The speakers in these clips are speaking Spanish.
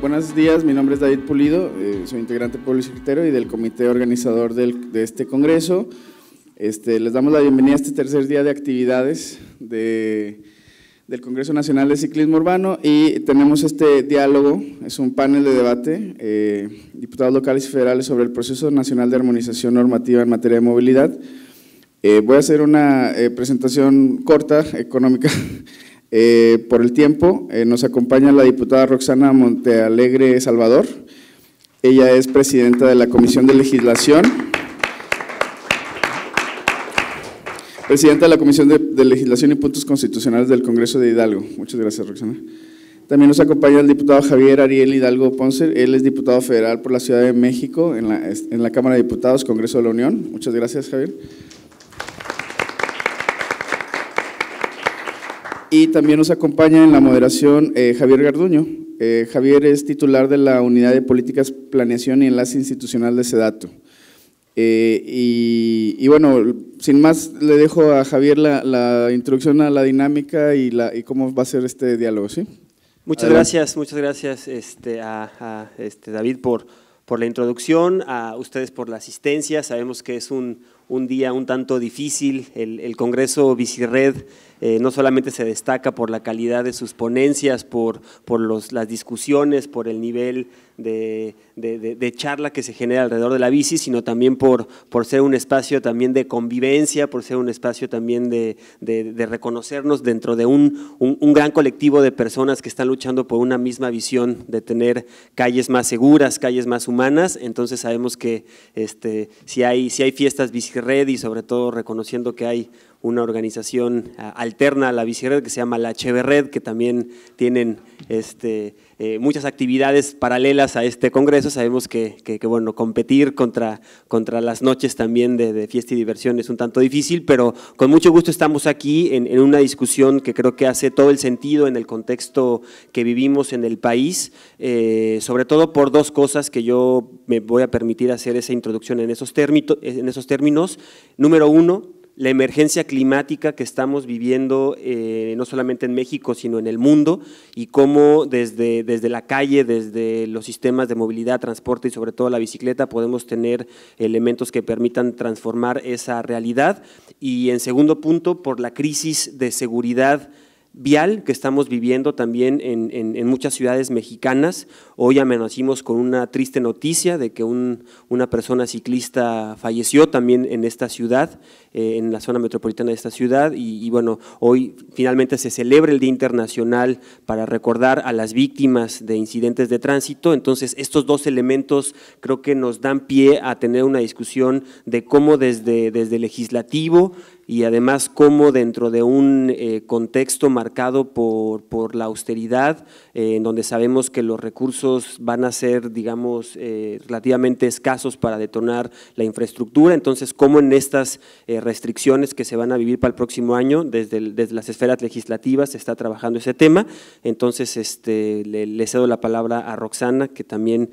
buenos días, mi nombre es David Pulido, eh, soy integrante público y secretario del comité organizador de este congreso. Este, les damos la bienvenida a este tercer día de actividades del Congreso Nacional de Ciclismo Urbano y tenemos este diálogo, es un panel de debate, eh, diputados locales y federales sobre el proceso nacional de armonización normativa en materia de movilidad. Eh, voy a hacer una presentación corta, económica, Eh, por el tiempo, eh, nos acompaña la diputada Roxana Montealegre Salvador. Ella es presidenta de la Comisión de Legislación. Presidenta de la Comisión de, Legislación y Puntos Constitucionales del Congreso de Hidalgo. Muchas gracias, Roxana. También nos acompaña el diputado Javier Ariel Hidalgo Ponce. Él es diputado federal por la Ciudad de México en la Cámara de Diputados, Congreso de la Unión. Muchas gracias, Javier. Y también nos acompaña en la moderación eh, Javier Garduño. Eh, Javier es titular de la Unidad de Políticas, Planeación y Enlace Institucional de SEDATO. Eh, y, bueno, sin más, le dejo a Javier la, introducción a la dinámica y, la, y, cómo va a ser este diálogo. ¿sí? Muchas gracias, muchas gracias este, a, este, David por, por la introducción, a ustedes por la asistencia. Sabemos que es un, día un tanto difícil, el, el Congreso Vicired eh, no solamente se destaca por la calidad de sus ponencias, por, por las discusiones, por el nivel de, charla que se genera alrededor de la bici, sino también por, por ser un espacio también de convivencia, por ser un espacio también de, reconocernos dentro de un, gran colectivo de personas que están luchando por una misma visión de tener calles más seguras, calles más humanas. Entonces sabemos que este, si, hay, si hay fiestas bici y sobre todo reconociendo que hay una organización ah, alterna a la vicerred que se llama la Cheverred, que también tienen este, eh, muchas actividades paralelas a este congreso. Sabemos que, bueno, competir contra, contra las noches también de, fiesta y diversión es un tanto difícil, pero con mucho gusto estamos aquí en, una discusión que creo que hace todo el sentido en el contexto que vivimos en el país, eh, sobre todo por dos cosas que yo me voy a permitir hacer esa introducción en esos, En esos términos. Número uno, la emergencia climática que estamos viviendo eh, no solamente en México, sino en el mundo, y cómo desde, desde la calle, desde los sistemas de movilidad, transporte y sobre todo la bicicleta, podemos tener elementos que permitan transformar esa realidad. Y en segundo punto, por la crisis de seguridad vial que estamos viviendo también en, muchas ciudades mexicanas. Hoy amenazamos con una triste noticia de que una persona ciclista falleció también en esta ciudad, eh, en la zona metropolitana de esta ciudad. Y, bueno, hoy finalmente se celebra el Día Internacional para recordar a las víctimas de incidentes de tránsito. Entonces, estos dos elementos creo que nos dan pie a tener una discusión de cómo desde, desde legislativo, y además cómo dentro de un eh, contexto marcado por, la austeridad, eh, en donde sabemos que los recursos van a ser, digamos, eh, relativamente escasos para detonar la infraestructura, entonces cómo en estas restricciones que se van a vivir para el próximo año, desde, las esferas legislativas se está trabajando ese tema, entonces este, le, cedo la palabra a Roxana, que también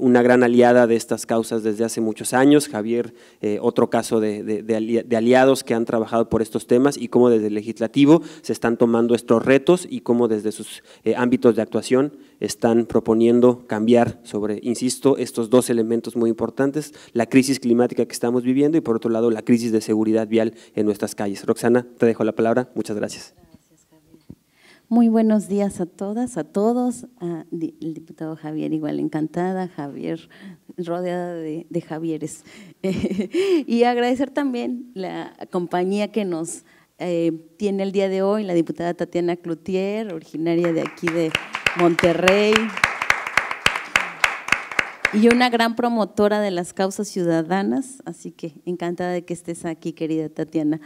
una gran aliada de estas causas desde hace muchos años, Javier, otro caso de, de aliados que han trabajado trabajado por estos temas y cómo desde el legislativo se están tomando estos retos y cómo desde sus eh, ámbitos de actuación están proponiendo cambiar sobre, insisto, estos dos elementos muy importantes, la crisis climática que estamos viviendo y por otro lado la crisis de seguridad vial en nuestras calles. Roxana, te dejo la palabra. Muchas gracias. Muy buenos días a todas, a todos. el diputado Javier, igual encantada, Javier, rodeada de, Javieres. y agradecer también la compañía que nos eh, tiene el día de hoy, la diputada Tatiana Cloutier, originaria de aquí de Monterrey. Y una gran promotora de las causas ciudadanas, así que encantada de que estés aquí, querida Tatiana.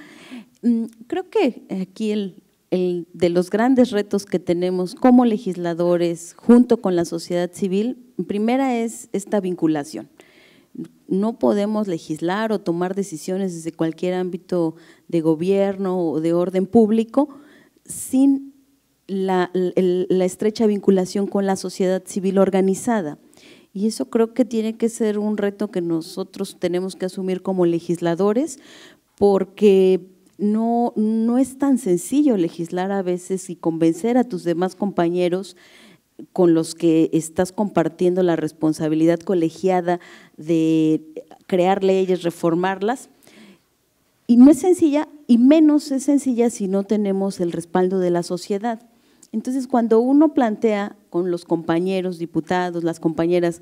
Mm, creo que aquí el, de los grandes retos que tenemos como legisladores junto con la sociedad civil, primera es esta vinculación. No podemos legislar o tomar decisiones desde cualquier ámbito de gobierno o de orden público sin la, la estrecha vinculación con la sociedad civil organizada. Y eso creo que tiene que ser un reto que nosotros tenemos que asumir como legisladores, porque no, no es tan sencillo legislar a veces y convencer a tus demás compañeros con los que estás compartiendo la responsabilidad colegiada de crear leyes, reformarlas. Y no es sencilla, y menos es sencilla si no tenemos el respaldo de la sociedad. Entonces, cuando uno plantea con los compañeros diputados, las compañeras,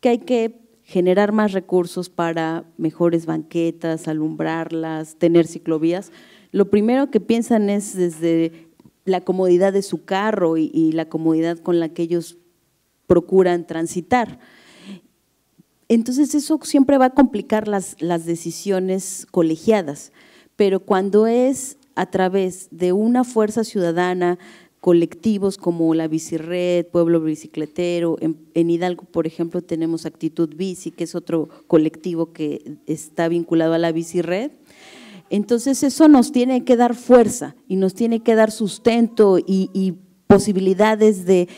que hay que generar más recursos para mejores banquetas, alumbrarlas, tener ciclovías, lo primero que piensan es desde la comodidad de su carro y, la comodidad con la que ellos procuran transitar. Entonces eso siempre va a complicar las decisiones colegiadas, pero cuando es a través de una fuerza ciudadana, colectivos como la Bicirred, Pueblo Bicicletero. En, Hidalgo, por ejemplo, tenemos Actitud Bici, que es otro colectivo que está vinculado a la Bicirred. Entonces eso nos tiene que dar fuerza y nos tiene que dar sustento y, posibilidades de,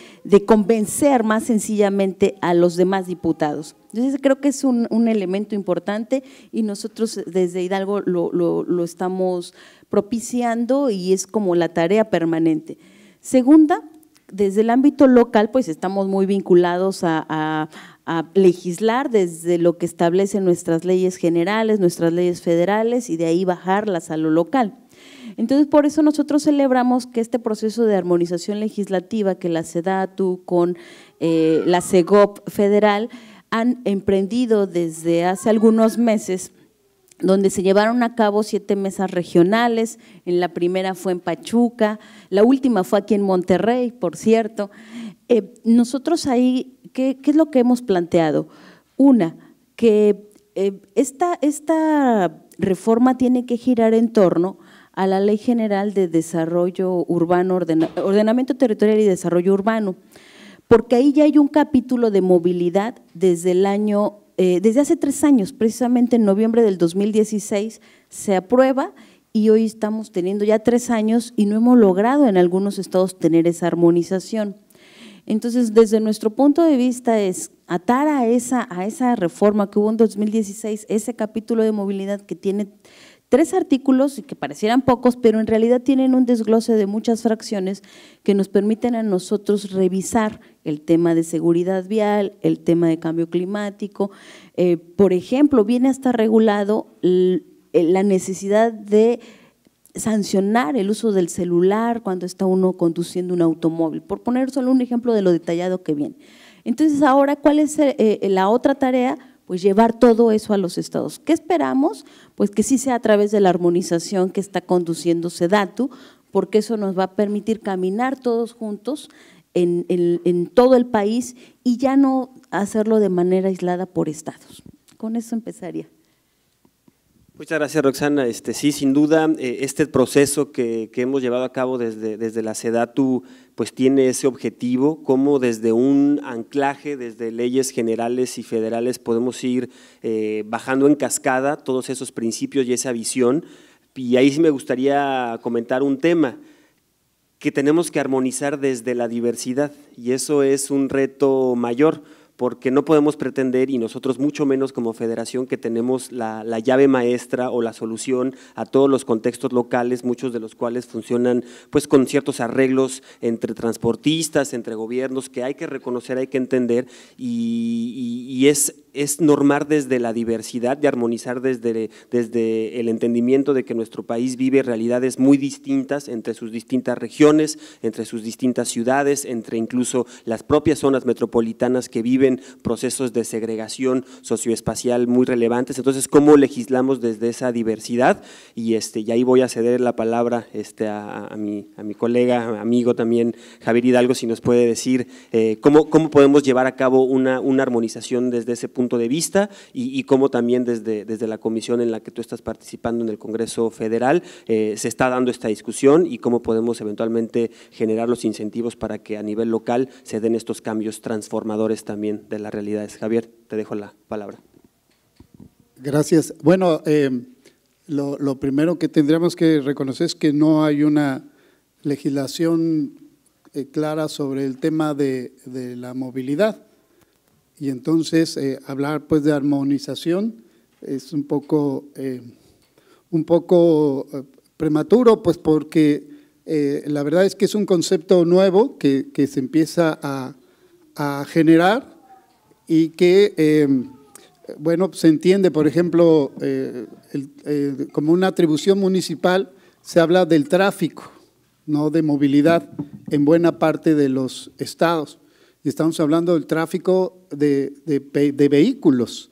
convencer más sencillamente a los demás diputados. Entonces creo que es un, elemento importante y nosotros desde Hidalgo lo, lo estamos propiciando y es como la tarea permanente. Segunda, desde el ámbito local, pues estamos muy vinculados a, legislar desde lo que establecen nuestras leyes generales, nuestras leyes federales y de ahí bajarlas a lo local. Entonces, por eso nosotros celebramos que este proceso de armonización legislativa que la CEDATU con eh, la CEGOP federal han emprendido desde hace algunos meses donde se llevaron a cabo siete mesas regionales, en la primera fue en Pachuca, la última fue aquí en Monterrey, por cierto. Eh, nosotros ahí, ¿qué, es lo que hemos planteado? Una, que eh, esta, reforma tiene que girar en torno a la Ley General de Desarrollo Urbano, Ordenamiento Territorial y Desarrollo Urbano, porque ahí ya hay un capítulo de movilidad desde el año eh, desde hace tres años, precisamente en noviembre del 2016, se aprueba y hoy estamos teniendo ya tres años y no hemos logrado en algunos estados tener esa armonización. Entonces, desde nuestro punto de vista es atar a esa, a esa reforma que hubo en 2016, ese capítulo de movilidad que tiene tres artículos que parecieran pocos, pero en realidad tienen un desglose de muchas fracciones que nos permiten a nosotros revisar el tema de seguridad vial, el tema de cambio climático. Eh, por ejemplo, viene hasta regulado eh, la necesidad de sancionar el uso del celular cuando está uno conduciendo un automóvil, por poner solo un ejemplo de lo detallado que viene. Entonces, ahora, ¿cuál es eh, la otra tarea? pues llevar todo eso a los estados. ¿Qué esperamos? Pues que sí sea a través de la armonización que está conduciendo SEDATU, porque eso nos va a permitir caminar todos juntos en, todo el país y ya no hacerlo de manera aislada por estados. Con eso empezaría. Muchas gracias, Roxana. Este, sí, sin duda, eh, este proceso que, hemos llevado a cabo desde, desde la SEDATU pues tiene ese objetivo, cómo desde un anclaje, desde leyes generales y federales podemos ir eh, bajando en cascada todos esos principios y esa visión. Y ahí sí me gustaría comentar un tema que tenemos que armonizar desde la diversidad y eso es un reto mayor porque no podemos pretender, y nosotros mucho menos como federación, que tenemos la, llave maestra o la solución a todos los contextos locales, muchos de los cuales funcionan pues con ciertos arreglos entre transportistas, entre gobiernos, que hay que reconocer, hay que entender, y, y es es normar desde la diversidad, de armonizar desde, desde el entendimiento de que nuestro país vive realidades muy distintas entre sus distintas regiones, entre sus distintas ciudades, entre incluso las propias zonas metropolitanas que viven procesos de segregación socioespacial muy relevantes. Entonces, ¿cómo legislamos desde esa diversidad? Y, este, ahí voy a ceder la palabra este, a, mi, a mi colega, amigo también, Javier Hidalgo, si nos puede decir eh, cómo, cómo podemos llevar a cabo una, una armonización desde ese punto de vista y, cómo también desde, desde la comisión en la que tú estás participando en el Congreso Federal eh, se está dando esta discusión y cómo podemos eventualmente generar los incentivos para que a nivel local se den estos cambios transformadores también de las realidades. Javier, te dejo la palabra. Gracias. Bueno, eh, lo, primero que tendríamos que reconocer es que no hay una legislación eh, clara sobre el tema de, de, la movilidad. Y entonces eh, hablar pues de armonización es un poco, eh, un poco eh, prematuro, pues porque la verdad es que es un concepto nuevo que, se empieza a, generar y que, em, bueno, se entiende, por ejemplo, como una atribución municipal, se habla del tráfico, no de movilidad en buena parte de los estados estamos hablando del tráfico de, vehículos,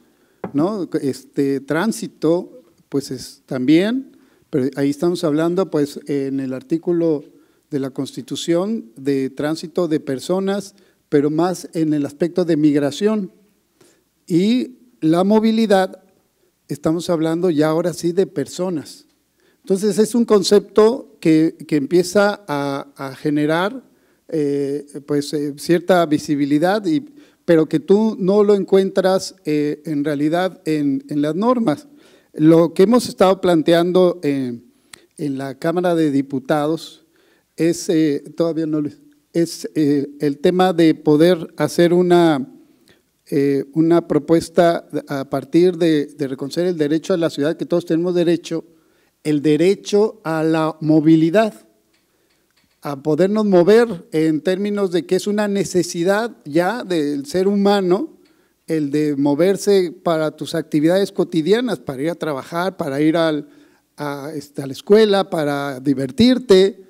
¿no? Este tránsito, pues es también, pero ahí estamos hablando, pues, en el artículo de la Constitución de tránsito de personas, pero más en el aspecto de migración. Y la movilidad, estamos hablando ya ahora sí de personas. Entonces es un concepto que, empieza a generar eh, pues, eh, cierta visibilidad, y, pero que tú no lo encuentras eh, en realidad en, las normas. Lo que hemos estado planteando en la Cámara de Diputados es, todavía no es el tema de poder hacer una, una propuesta a partir de, de reconocer el derecho a la ciudad, que todos tenemos derecho, el derecho a la movilidad a podernos mover en términos de que es una necesidad ya del ser humano el de moverse para tus actividades cotidianas, para ir a trabajar, para ir este, a, la escuela, para divertirte,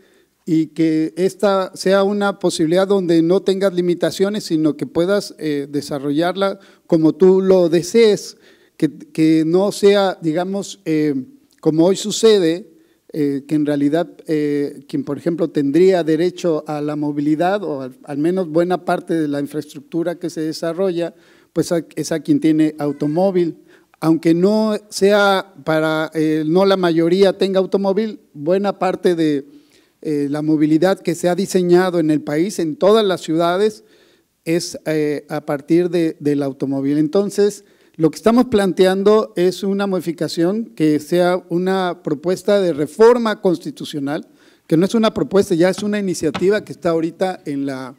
y que esta sea una posibilidad donde no tengas limitaciones, sino que puedas eh, desarrollarla como tú lo desees, que, no sea, digamos, eh, como hoy sucede, eh, que en realidad eh, quien, por ejemplo, tendría derecho a la movilidad o al, menos buena parte de la infraestructura que se desarrolla, pues es a quien tiene automóvil. Aunque no sea para, eh, no la mayoría tenga automóvil, buena parte de la movilidad que se ha diseñado en el país, en todas las ciudades, es a partir del automóvil. Entonces, lo que estamos planteando es una modificación que sea una propuesta de reforma constitucional, que no es una propuesta, ya es una iniciativa que está ahorita en la,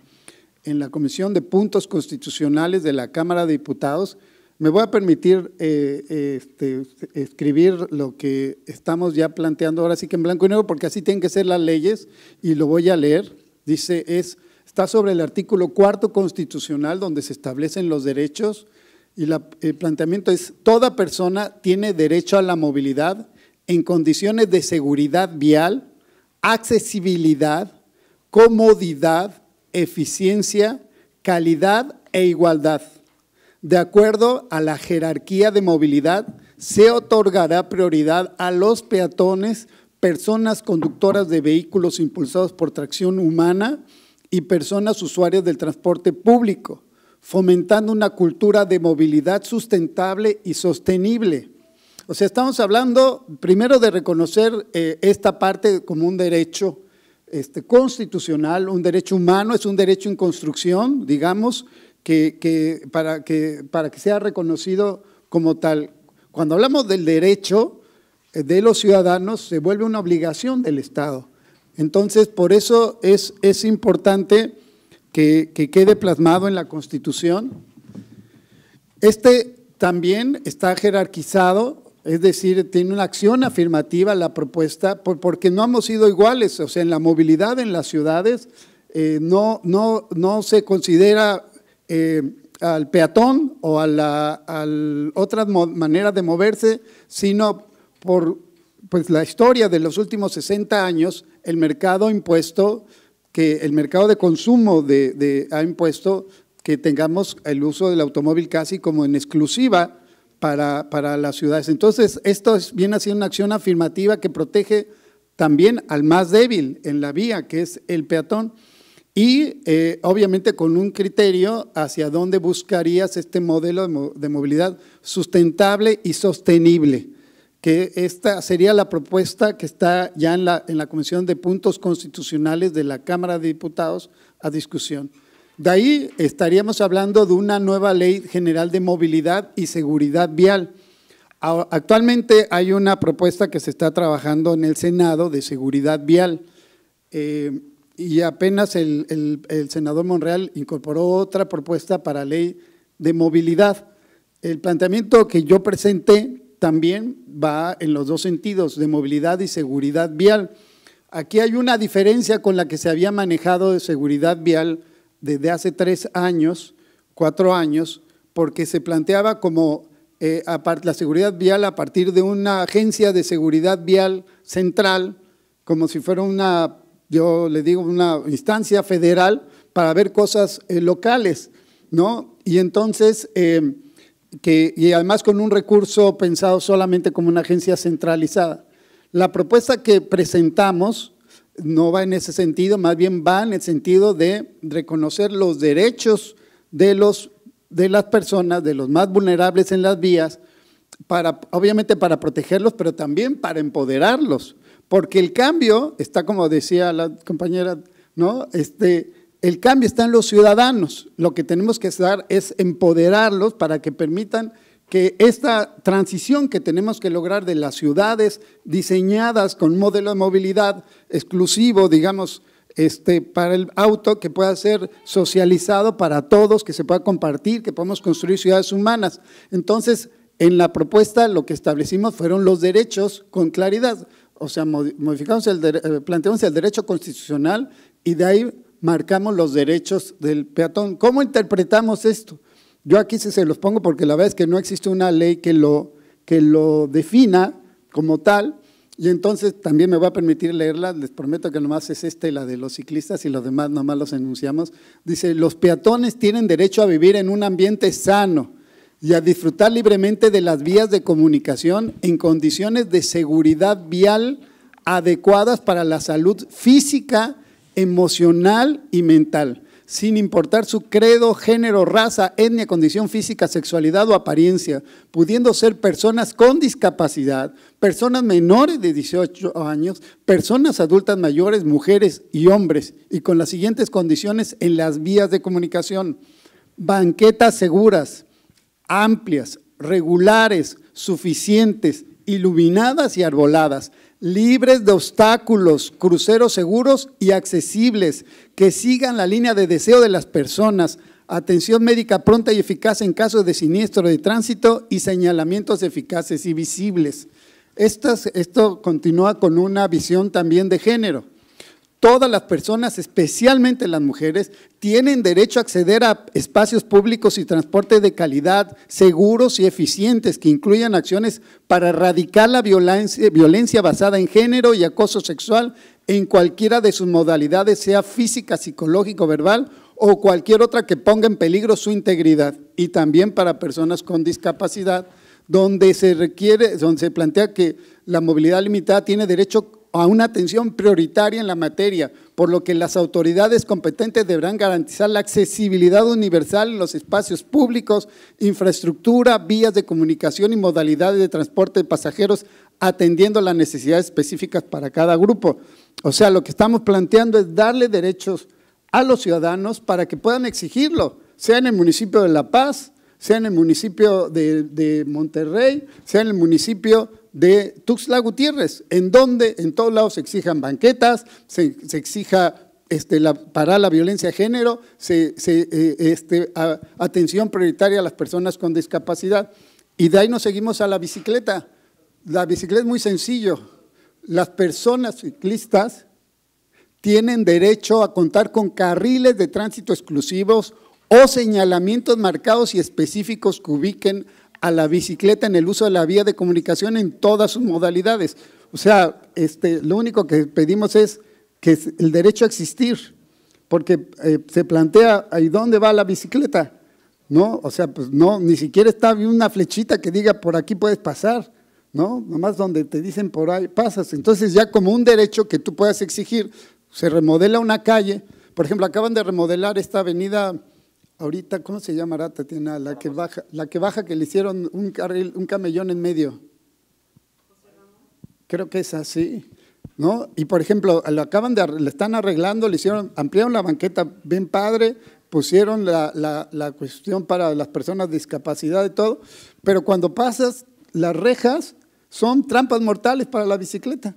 en la Comisión de Puntos Constitucionales de la Cámara de Diputados. Me voy a permitir eh, este, escribir lo que estamos ya planteando ahora sí que en blanco y negro, porque así tienen que ser las leyes, y lo voy a leer. Dice, es, está sobre el artículo cuarto constitucional, donde se establecen los derechos, y el planteamiento es, toda persona tiene derecho a la movilidad en condiciones de seguridad vial, accesibilidad, comodidad, eficiencia, calidad e igualdad. De acuerdo a la jerarquía de movilidad, se otorgará prioridad a los peatones, personas conductoras de vehículos impulsados por tracción humana y personas usuarias del transporte público fomentando una cultura de movilidad sustentable y sostenible. O sea, estamos hablando primero de reconocer eh, esta parte como un derecho este, constitucional, un derecho humano, es un derecho en construcción, digamos, que, para, que, sea reconocido como tal. Cuando hablamos del derecho eh, de los ciudadanos, se vuelve una obligación del Estado. Entonces, por eso es importante que, quede plasmado en la Constitución. Este también está jerarquizado, es decir, tiene una acción afirmativa la propuesta, porque no hemos sido iguales, o sea, en la movilidad en las ciudades eh, no, no, no se considera eh, al peatón o a, la, otras maneras de moverse, sino por pues, la historia de los últimos 60 años, el mercado impuesto que el mercado de consumo de, ha impuesto que tengamos el uso del automóvil casi como en exclusiva para, las ciudades. Entonces, esto es, viene siendo una acción afirmativa que protege también al más débil en la vía, que es el peatón, y eh, obviamente con un criterio hacia dónde buscarías este modelo de movilidad sustentable y sostenible que esta sería la propuesta que está ya en la, en la Comisión de Puntos Constitucionales de la Cámara de Diputados a discusión. De ahí estaríamos hablando de una nueva ley general de movilidad y seguridad vial. Actualmente hay una propuesta que se está trabajando en el Senado de seguridad vial eh, y apenas el, el, el, senador Monreal incorporó otra propuesta para ley de movilidad. El planteamiento que yo presenté también va en los dos sentidos, de movilidad y seguridad vial. Aquí hay una diferencia con la que se había manejado de seguridad vial desde hace tres años, cuatro años, porque se planteaba como eh, la seguridad vial a partir de una agencia de seguridad vial central, como si fuera una, yo le digo, una instancia federal para ver cosas eh, locales, ¿no? Y entonces eh, y además con un recurso pensado solamente como una agencia centralizada. La propuesta que presentamos no va en ese sentido, más bien va en el sentido de reconocer los derechos de, los, de las personas, de los más vulnerables en las vías, para, obviamente para protegerlos, pero también para empoderarlos, porque el cambio está, como decía la compañera, ¿no? Este, el cambio está en los ciudadanos. Lo que tenemos que hacer es empoderarlos para que permitan que esta transición que tenemos que lograr de las ciudades diseñadas con modelo de movilidad exclusivo, digamos, este, para el auto, que pueda ser socializado para todos, que se pueda compartir, que podamos construir ciudades humanas. Entonces, en la propuesta lo que establecimos fueron los derechos con claridad, o sea, modificamos el, eh, planteamos el derecho constitucional y de ahí marcamos los derechos del peatón. ¿Cómo interpretamos esto? Yo aquí se, los pongo porque la verdad es que no existe una ley que lo, que lo defina como tal, y entonces también me va a permitir leerla, les prometo que nomás es esta la de los ciclistas y los demás nomás los enunciamos. Dice, los peatones tienen derecho a vivir en un ambiente sano y a disfrutar libremente de las vías de comunicación en condiciones de seguridad vial adecuadas para la salud física emocional y mental, sin importar su credo, género, raza, etnia, condición física, sexualidad o apariencia, pudiendo ser personas con discapacidad, personas menores de 18 años, personas adultas mayores, mujeres y hombres, y con las siguientes condiciones en las vías de comunicación. Banquetas seguras, amplias, regulares, suficientes, iluminadas y arboladas, libres de obstáculos, cruceros seguros y accesibles, que sigan la línea de deseo de las personas, atención médica pronta y eficaz en casos de siniestro de tránsito y señalamientos eficaces y visibles. esto continúa con una visión también de género todas las personas, especialmente las mujeres, tienen derecho a acceder a espacios públicos y transporte de calidad, seguros y eficientes, que incluyan acciones para erradicar la violencia, violencia basada en género y acoso sexual en cualquiera de sus modalidades, sea física, psicológico, verbal o cualquier otra que ponga en peligro su integridad. Y también para personas con discapacidad, donde se requiere, donde se plantea que la movilidad limitada tiene derecho a una atención prioritaria en la materia, por lo que las autoridades competentes deberán garantizar la accesibilidad universal en los espacios públicos, infraestructura, vías de comunicación y modalidades de transporte de pasajeros, atendiendo las necesidades específicas para cada grupo. O sea, lo que estamos planteando es darle derechos a los ciudadanos para que puedan exigirlo, sea en el municipio de La Paz, sea en el municipio de, Monterrey, sea en el municipio de Tuxtla Gutiérrez, en donde en todos lados se exijan banquetas, se, exija este, la, para la violencia de género, se, eh, este, atención prioritaria a las personas con discapacidad. Y de ahí nos seguimos a la bicicleta. La bicicleta es muy sencillo. Las personas ciclistas tienen derecho a contar con carriles de tránsito exclusivos o señalamientos marcados y específicos que ubiquen a la bicicleta en el uso de la vía de comunicación en todas sus modalidades. O sea, este, lo único que pedimos es que el derecho a existir, porque eh, se plantea, ¿y dónde va la bicicleta? ¿No? O sea, pues no, ni siquiera está una flechita que diga por aquí puedes pasar, ¿no? Nomás donde te dicen por ahí pasas. Entonces ya como un derecho que tú puedas exigir, se remodela una calle. Por ejemplo, acaban de remodelar esta avenida ahorita, ¿cómo se llama, Tatiana? La que baja, la que baja que le hicieron un un camellón en medio. Creo que es así. ¿No? Y por ejemplo, lo acaban de le están arreglando, le hicieron, ampliaron la banqueta bien padre, pusieron la, la cuestión para las personas de discapacidad y todo, pero cuando pasas las rejas son trampas mortales para la bicicleta,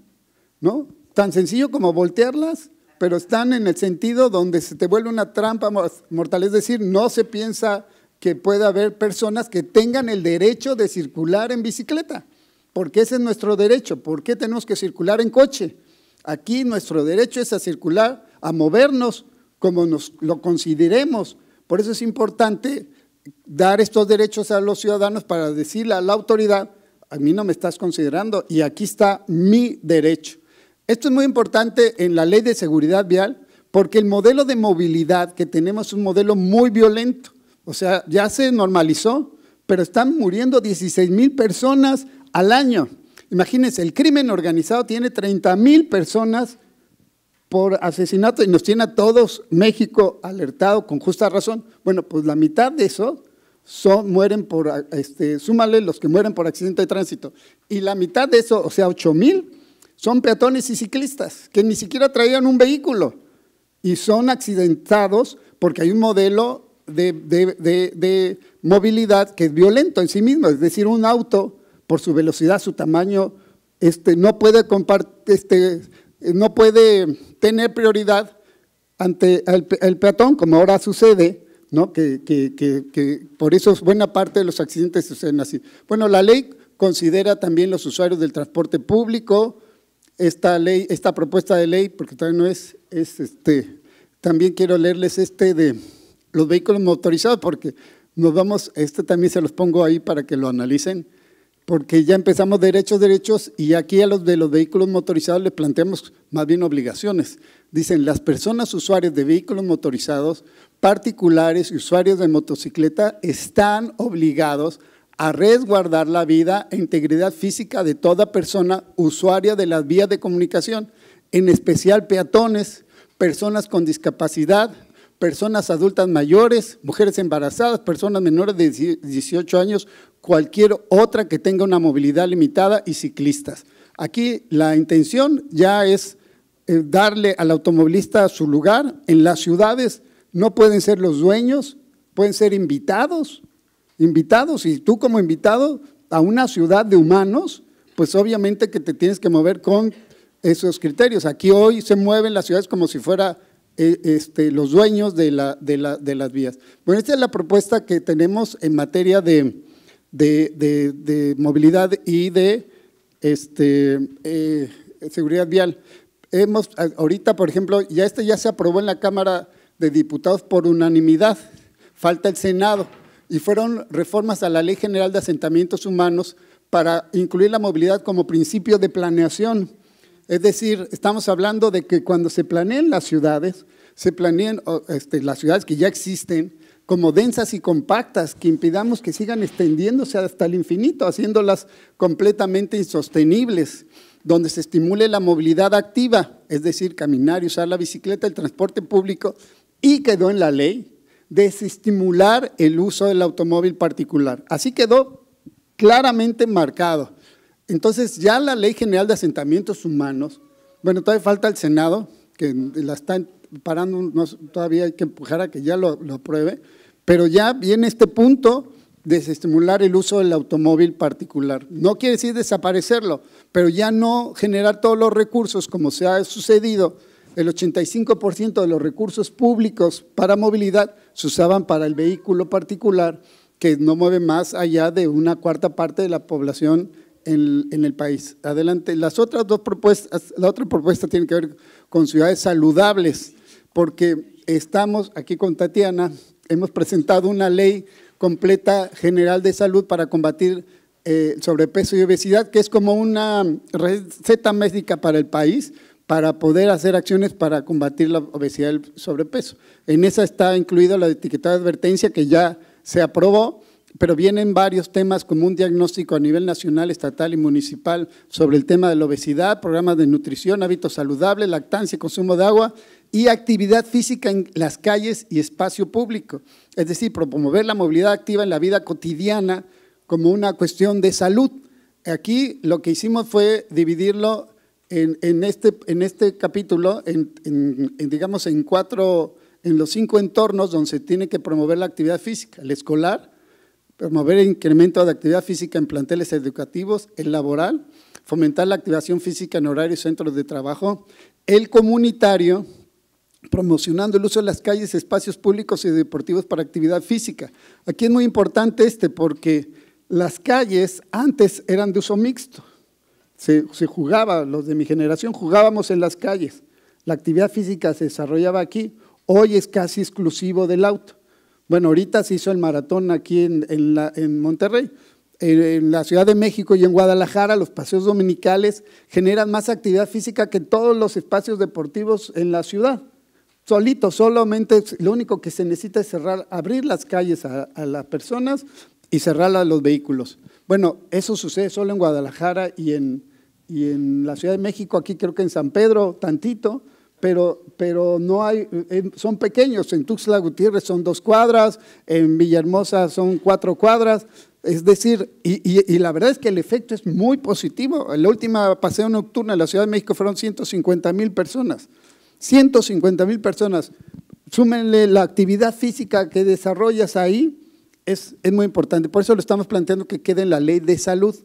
¿no? Tan sencillo como voltearlas pero están en el sentido donde se te vuelve una trampa mortal, es decir, no se piensa que pueda haber personas que tengan el derecho de circular en bicicleta, porque ese es nuestro derecho, ¿por qué tenemos que circular en coche? Aquí nuestro derecho es a circular, a movernos como nos lo consideremos. Por eso es importante dar estos derechos a los ciudadanos para decirle a la autoridad, a mí no me estás considerando y aquí está mi derecho. Esto es muy importante en la ley de seguridad vial porque el modelo de movilidad que tenemos es un modelo muy violento. O sea, ya se normalizó, pero están muriendo 16 mil personas al año. Imagínense, el crimen organizado tiene 30 mil personas por asesinato y nos tiene a todos México alertado con justa razón. Bueno, pues la mitad de eso son, mueren por, este, súmale los que mueren por accidente de tránsito. Y la mitad de eso, o sea, 8 mil, son peatones y ciclistas que ni siquiera traían un vehículo y son accidentados porque hay un modelo de, movilidad que es violento en sí mismo, es decir, un auto por su velocidad, su tamaño, este, no, puede este, no puede tener prioridad ante el, peatón, como ahora sucede, ¿no? Que, por eso buena parte de los accidentes suceden así. Bueno, la ley considera también los usuarios del transporte público, esta ley, esta propuesta de ley, porque todavía no es, es este, también quiero leerles este de los vehículos motorizados, porque nos vamos, este también se los pongo ahí para que lo analicen, porque ya empezamos derechos, derechos, y aquí a los de los vehículos motorizados les planteamos más bien obligaciones. Dicen, las personas usuarias de vehículos motorizados, particulares y usuarios de motocicleta están obligados a a resguardar la vida e integridad física de toda persona usuaria de las vías de comunicación, en especial peatones, personas con discapacidad, personas adultas mayores, mujeres embarazadas, personas menores de 18 años, cualquier otra que tenga una movilidad limitada y ciclistas. Aquí la intención ya es eh, darle al automovilista su lugar. En las ciudades no pueden ser los dueños, pueden ser invitados, invitados y tú como invitado a una ciudad de humanos, pues obviamente que te tienes que mover con esos criterios. Aquí hoy se mueven las ciudades como si fuera eh, este, los dueños de, la, de, las vías. Bueno, esta es la propuesta que tenemos en materia de, de movilidad y de este, eh, seguridad vial. Hemos, ahorita, por ejemplo, ya este ya se aprobó en la Cámara de Diputados por unanimidad, falta el Senado y fueron reformas a la Ley General de Asentamientos Humanos para incluir la movilidad como principio de planeación. Es decir, estamos hablando de que cuando se planeen las ciudades, se planeen este, las ciudades que ya existen como densas y compactas, que impidamos que sigan extendiéndose hasta el infinito, haciéndolas completamente insostenibles, donde se estimule la movilidad activa, es decir, caminar y usar la bicicleta, el transporte público, y quedó en la ley desestimular el uso del automóvil particular. Así quedó claramente marcado. Entonces ya la Ley General de Asentamientos Humanos, bueno, todavía falta el Senado, que la está parando, todavía hay que empujar a que ya lo, lo apruebe, pero ya viene este punto desestimular el uso del automóvil particular. No quiere decir desaparecerlo, pero ya no generar todos los recursos como se ha sucedido el 85% de los recursos públicos para movilidad se usaban para el vehículo particular, que no mueve más allá de una cuarta parte de la población en, el país. Adelante. Las otras dos propuestas, la otra propuesta tiene que ver con ciudades saludables, porque estamos aquí con Tatiana, hemos presentado una ley completa general de salud para combatir eh, sobrepeso y obesidad, que es como una receta médica para el país, para poder hacer acciones para combatir la obesidad y el sobrepeso. En esa está incluida la etiquetada de advertencia que ya se aprobó, pero vienen varios temas como un diagnóstico a nivel nacional, estatal y municipal sobre el tema de la obesidad, programas de nutrición, hábitos saludables, lactancia consumo de agua y actividad física en las calles y espacio público. Es decir, promover la movilidad activa en la vida cotidiana como una cuestión de salud. Aquí lo que hicimos fue dividirlo este, en, este, capítulo, en, digamos, en cuatro, en los cinco entornos donde se tiene que promover la actividad física, el escolar, promover el incremento de actividad física en planteles educativos, el laboral, fomentar la activación física en horarios y centros de trabajo, el comunitario, promocionando el uso de las calles, espacios públicos y deportivos para actividad física. Aquí es muy importante este porque las calles antes eran de uso mixto, se, jugaba, los de mi generación jugábamos en las calles. La actividad física se desarrollaba aquí, hoy es casi exclusivo del auto. Bueno, ahorita se hizo el maratón aquí en, en Monterrey. En, la Ciudad de México y en Guadalajara, los paseos dominicales generan más actividad física que todos los espacios deportivos en la ciudad. Solito, solamente lo único que se necesita es cerrar, abrir las calles a, las personas y cerrar a los vehículos. Bueno, eso sucede solo en Guadalajara y en, y en la Ciudad de México, aquí creo que en San Pedro, tantito, pero, pero no hay, eh, son pequeños. En Tuxtla Gutiérrez son dos cuadras, en Villahermosa son cuatro cuadras. Es decir, y, y, la verdad es que el efecto es muy positivo. En la última paseo nocturna en la Ciudad de México fueron 150 mil personas. 150 mil personas. Súmenle la actividad física que desarrollas ahí, es, es muy importante. Por eso lo estamos planteando que quede en la ley de salud.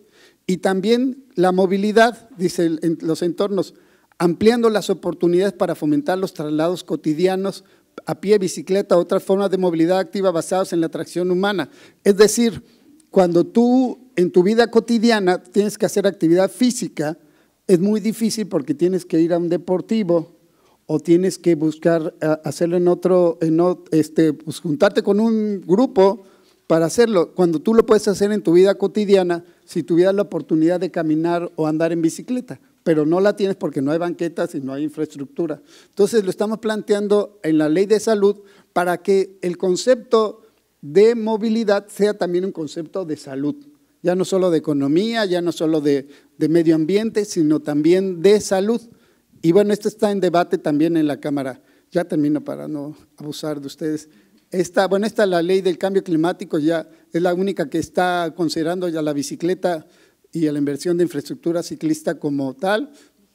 Y también la movilidad, dice en los entornos, ampliando las oportunidades para fomentar los traslados cotidianos a pie, bicicleta, otras formas de movilidad activa basadas en la atracción humana. Es decir, cuando tú en tu vida cotidiana tienes que hacer actividad física, es muy difícil porque tienes que ir a un deportivo o tienes que buscar hacerlo en otro, este, pues, juntarte con un grupo para hacerlo. Cuando tú lo puedes hacer en tu vida cotidiana, si tuvieras la oportunidad de caminar o andar en bicicleta, pero no la tienes porque no hay banquetas y no hay infraestructura. Entonces lo estamos planteando en la ley de salud para que el concepto de movilidad sea también un concepto de salud, ya no solo de economía, ya no solo de, medio ambiente, sino también de salud. Y bueno, esto está en debate también en la Cámara. Ya termino para no abusar de ustedes. Esta, bueno, esta es la ley del cambio climático, ya es la única que está considerando ya la bicicleta y la inversión de infraestructura ciclista como tal.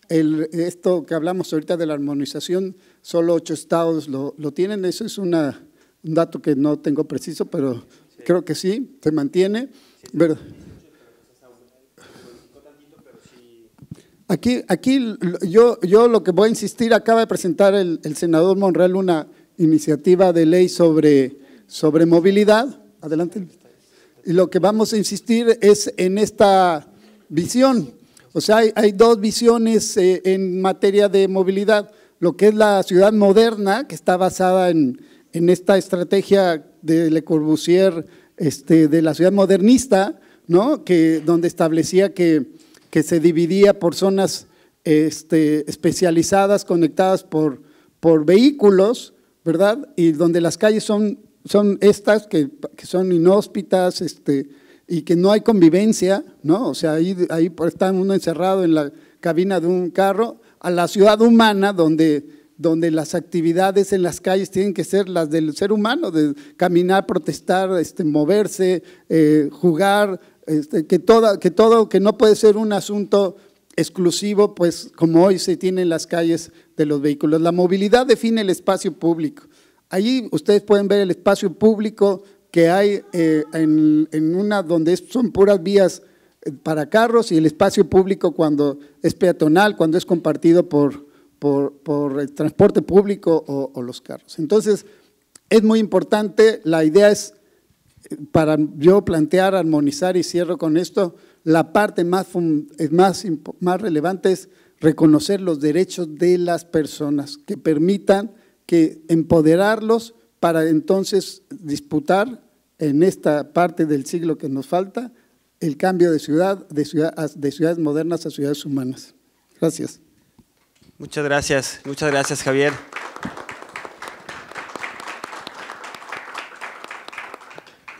El, esto que hablamos ahorita de la armonización, solo ocho estados lo, tienen, eso es una, un dato que no tengo preciso, pero creo que sí, se mantiene. Aquí, aquí yo, yo lo que voy a insistir, acaba de presentar el senador Monreal una, iniciativa de ley sobre, sobre movilidad. Adelante. Y lo que vamos a insistir es en esta visión. O sea, hay, dos visiones eh, en materia de movilidad. Lo que es la ciudad moderna, que está basada en, esta estrategia de Le Corbusier este, de la ciudad modernista, ¿no? que, donde establecía que, que se dividía por zonas este, especializadas, conectadas por, por vehículos, ¿verdad? Y donde las calles son, son estas, que, son inhóspitas, este, y que no hay convivencia, ¿no? O sea, ahí, ahí está uno encerrado en la cabina de un carro, a la ciudad humana donde, donde las actividades en las calles tienen que ser las del ser humano, de caminar, protestar, este, moverse, eh, jugar, este, que, toda, que todo, que no puede ser un asunto exclusivo, pues como hoy se tiene en las calles de los vehículos. La movilidad define el espacio público. Allí ustedes pueden ver el espacio público que hay eh, en, una donde son puras vías eh, para carros y el espacio público cuando es peatonal, cuando es compartido por, por, el transporte público o, o, los carros. Entonces, es muy importante, la idea es, eh, para yo plantear, armonizar y cierro con esto, la parte más, relevante es reconocer los derechos de las personas que permitan que empoderarlos para entonces disputar en esta parte del siglo que nos falta el cambio de ciudad, de, de ciudades modernas a ciudades humanas. Gracias. Muchas gracias, muchas gracias Javier.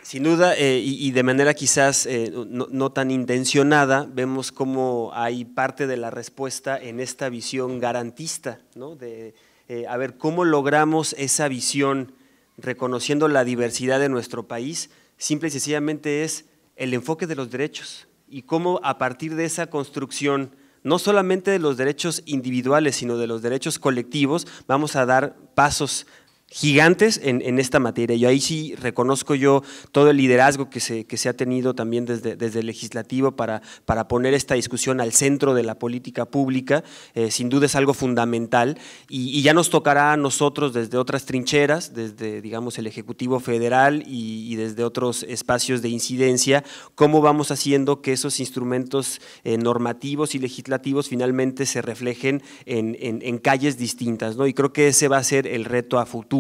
Sin duda, eh, y, de manera quizás eh, no, tan intencionada, vemos cómo hay parte de la respuesta en esta visión garantista, ¿no? De, eh, a ver, ¿cómo logramos esa visión reconociendo la diversidad de nuestro país? Simple y sencillamente es el enfoque de los derechos y cómo a partir de esa construcción, no solamente de los derechos individuales, sino de los derechos colectivos, vamos a dar pasos gigantes en, esta materia. y ahí sí reconozco yo todo el liderazgo que se, que se ha tenido también desde, desde el legislativo para, para poner esta discusión al centro de la política pública. Eh, sin duda es algo fundamental y, ya nos tocará a nosotros desde otras trincheras, desde digamos el Ejecutivo Federal y, desde otros espacios de incidencia, cómo vamos haciendo que esos instrumentos eh, normativos y legislativos finalmente se reflejen en, en calles distintas. ¿no? Y creo que ese va a ser el reto a futuro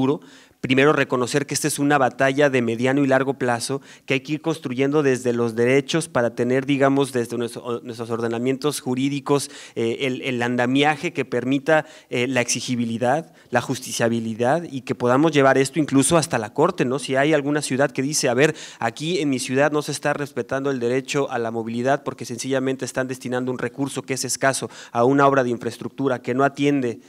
primero reconocer que esta es una batalla de mediano y largo plazo, que hay que ir construyendo desde los derechos para tener, digamos, desde nuestros ordenamientos jurídicos, eh, el, andamiaje que permita eh, la exigibilidad, la justiciabilidad y que podamos llevar esto incluso hasta la corte, ¿no? Si hay alguna ciudad que dice, a ver, aquí en mi ciudad no se está respetando el derecho a la movilidad porque sencillamente están destinando un recurso que es escaso a una obra de infraestructura que no atiende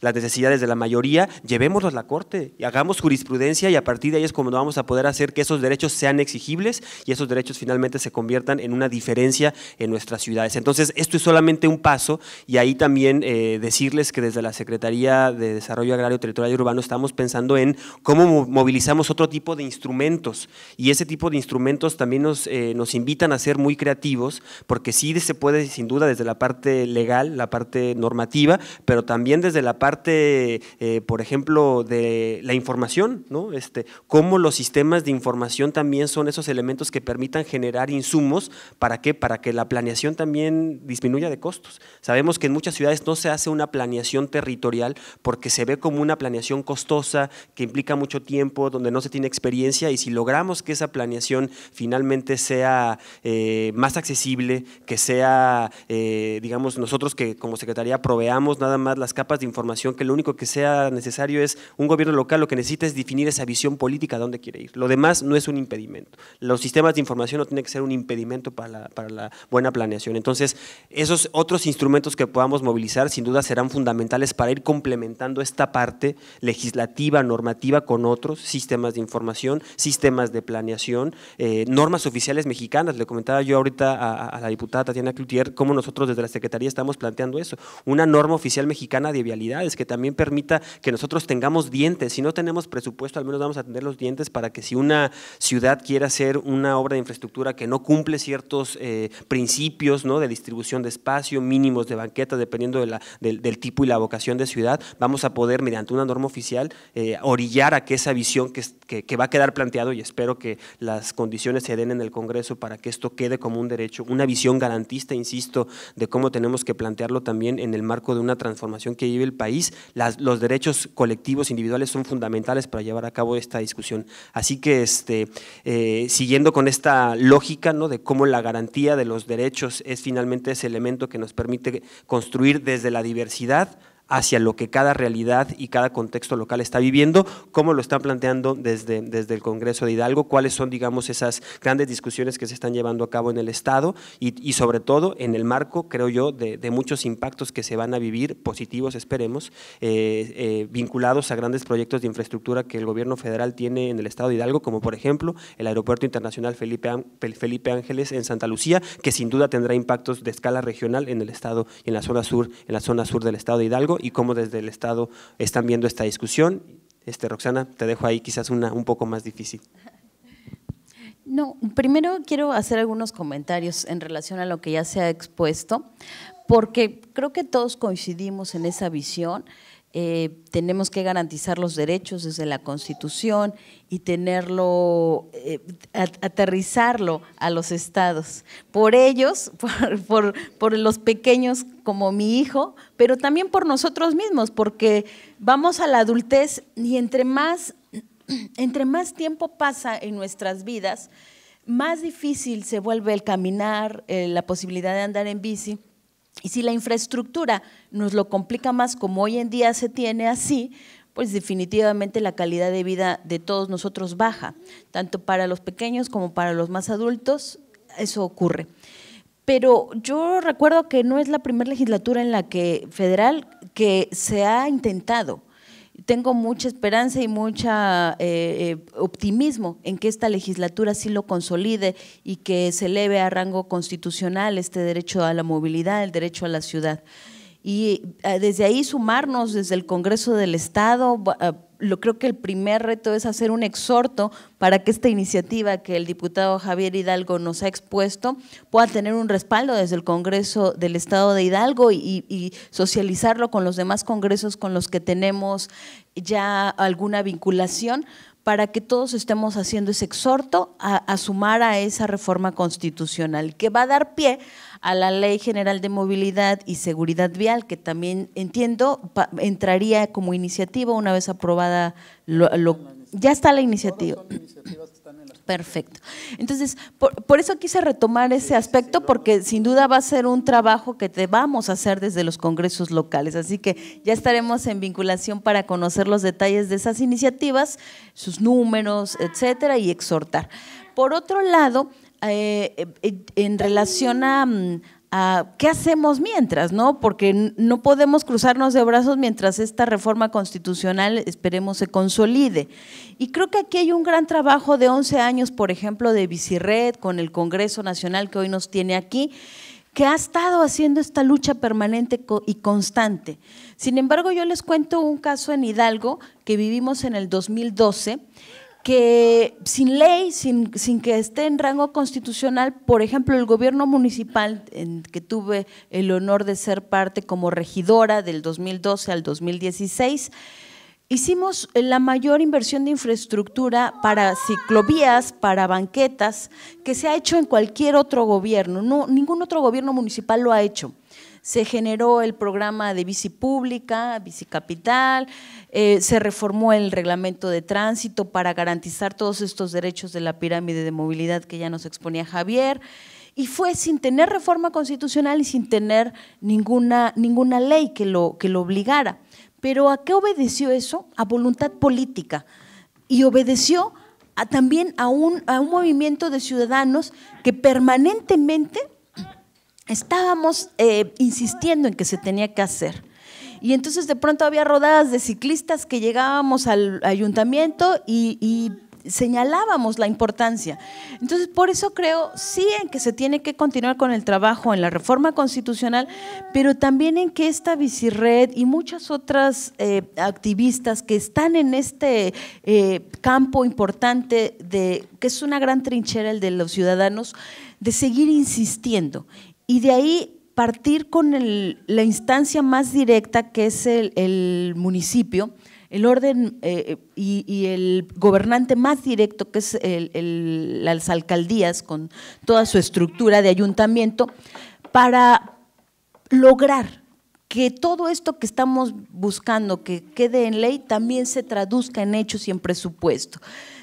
las necesidades de la mayoría, llevémoslas a la Corte y hagamos jurisprudencia y a partir de ahí es como vamos a poder hacer que esos derechos sean exigibles y esos derechos finalmente se conviertan en una diferencia en nuestras ciudades. Entonces, esto es solamente un paso y ahí también eh, decirles que desde la Secretaría de Desarrollo Agrario, Territorial y Urbano estamos pensando en cómo movilizamos otro tipo de instrumentos y ese tipo de instrumentos también nos, eh, nos invitan a ser muy creativos porque sí se puede sin duda desde la parte legal, la parte normativa, pero también desde la parte parte, eh, por ejemplo, de la información, ¿no? Este, cómo los sistemas de información también son esos elementos que permitan generar insumos, ¿para qué? Para que la planeación también disminuya de costos. Sabemos que en muchas ciudades no se hace una planeación territorial porque se ve como una planeación costosa, que implica mucho tiempo, donde no se tiene experiencia y si logramos que esa planeación finalmente sea eh, más accesible, que sea, eh, digamos, nosotros que como Secretaría proveamos nada más las capas de información que lo único que sea necesario es un gobierno local lo que necesita es definir esa visión política a dónde quiere ir. Lo demás no es un impedimento. Los sistemas de información no tienen que ser un impedimento para la, para la buena planeación. Entonces, esos otros instrumentos que podamos movilizar sin duda serán fundamentales para ir complementando esta parte legislativa, normativa con otros sistemas de información, sistemas de planeación, eh, normas oficiales mexicanas. Le comentaba yo ahorita a, la diputada Tatiana Cloutier cómo nosotros desde la Secretaría estamos planteando eso, una norma oficial mexicana de vialidad que también permita que nosotros tengamos dientes. Si no tenemos presupuesto, al menos vamos a tener los dientes para que si una ciudad quiere hacer una obra de infraestructura que no cumple ciertos eh, principios ¿no? de distribución de espacio, mínimos de banquetas, dependiendo del, tipo y la vocación de ciudad, vamos a poder, mediante una norma oficial, eh, orillar a que esa visión que, que va a quedar planteado, y espero que las condiciones se den en el Congreso para que esto quede como un derecho, una visión garantista, insisto, de cómo tenemos que plantearlo también en el marco de una transformación que vive el país los derechos colectivos individuales son fundamentales para llevar a cabo esta discusión. Así que este, eh, siguiendo con esta lógica ¿no? de cómo la garantía de los derechos es finalmente ese elemento que nos permite construir desde la diversidad hacia lo que cada realidad y cada contexto local está viviendo, cómo lo están planteando desde, desde el Congreso de Hidalgo, cuáles son, digamos, esas grandes discusiones que se están llevando a cabo en el Estado y, sobre todo en el marco, creo yo, de, muchos impactos que se van a vivir, positivos esperemos, eh, eh, vinculados a grandes proyectos de infraestructura que el gobierno federal tiene en el Estado de Hidalgo, como por ejemplo el Aeropuerto Internacional Felipe, Ángeles en Santa Lucía, que sin duda tendrá impactos de escala regional en el Estado, en la zona sur, en la zona sur del Estado de Hidalgo y cómo desde el Estado están viendo esta discusión. Este, Roxana, te dejo ahí quizás una un poco más difícil. No, primero quiero hacer algunos comentarios en relación a lo que ya se ha expuesto, porque creo que todos coincidimos en esa visión eh, tenemos que garantizar los derechos desde la Constitución y tenerlo, eh, aterrizarlo a los estados, por ellos, por, por, los pequeños como mi hijo, pero también por nosotros mismos, porque vamos a la adultez y entre más, entre más tiempo pasa en nuestras vidas, más difícil se vuelve el caminar, eh, la posibilidad de andar en bici y si la infraestructura nos lo complica más como hoy en día se tiene así, pues definitivamente la calidad de vida de todos nosotros baja, tanto para los pequeños como para los más adultos, eso ocurre. Pero yo recuerdo que no es la primera legislatura en la que federal que se ha intentado tengo mucha esperanza y mucha eh, eh, optimismo en que esta legislatura sí lo consolide y que se eleve a rango constitucional este derecho a la movilidad, el derecho a la ciudad y eh, desde ahí sumarnos desde el Congreso del Estado, lo creo que el primer reto es hacer un exhorto para que esta iniciativa que el diputado Javier Hidalgo nos ha expuesto pueda tener un respaldo desde el Congreso del Estado de Hidalgo y, socializarlo con los demás congresos con los que tenemos ya alguna vinculación para que todos estemos haciendo ese exhorto a, a sumar a esa reforma constitucional que va a dar pie a la Ley General de Movilidad y Seguridad Vial, que también entiendo entraría como iniciativa una vez aprobada lo, ya está la iniciativa. Perfecto. Entonces, por, eso quise retomar ese aspecto, porque sin duda va a ser un trabajo que te vamos a hacer desde los congresos locales. Así que ya estaremos en vinculación para conocer los detalles de esas iniciativas, sus números, etcétera, y exhortar. Por otro lado, eh, eh, en relación mm, a, qué hacemos mientras, ¿no? Porque no podemos cruzarnos de brazos mientras esta reforma constitucional, esperemos, se consolide. Y creo que aquí hay un gran trabajo de 11 años, por ejemplo, de Bicirred, con el Congreso Nacional que hoy nos tiene aquí, que ha estado haciendo esta lucha permanente y constante. Sin embargo, yo les cuento un caso en Hidalgo que vivimos en el 2012 que sin ley, sin, que esté en rango constitucional, por ejemplo, el gobierno municipal, en que tuve el honor de ser parte como regidora del 2012 al 2016, Hicimos eh, la mayor inversión de infraestructura para ciclovías, para banquetas, que se ha hecho en cualquier otro gobierno. No, ningún otro gobierno municipal lo ha hecho. Se generó el programa de bici pública, bici capital, eh, se reformó el reglamento de tránsito para garantizar todos estos derechos de la pirámide de movilidad que ya nos exponía Javier. Y fue sin tener reforma constitucional y sin tener ninguna, ninguna ley que lo, que lo obligara. Pero ¿a qué obedeció eso? A voluntad política. Y obedeció también a un, a un movimiento de ciudadanos que permanentemente estábamos eh, insistiendo en que se tenía que hacer. Y entonces de pronto había rodadas de ciclistas que llegábamos al ayuntamiento y señalábamos la importancia. Entonces, por eso creo sí en que se tiene que continuar con el trabajo en la reforma constitucional, pero también en que esta vicirred y muchas otras eh, activistas que están en este eh, campo importante de que es una gran trinchera el de los ciudadanos, de seguir insistiendo. Y de ahí partir con la instancia más directa que es el municipio el orden eh, eh, y, el gobernante más directo, que es las alcaldías con toda su estructura de ayuntamiento, para lograr que todo esto que estamos buscando que quede en ley también se traduzca en hechos y en presupuesto.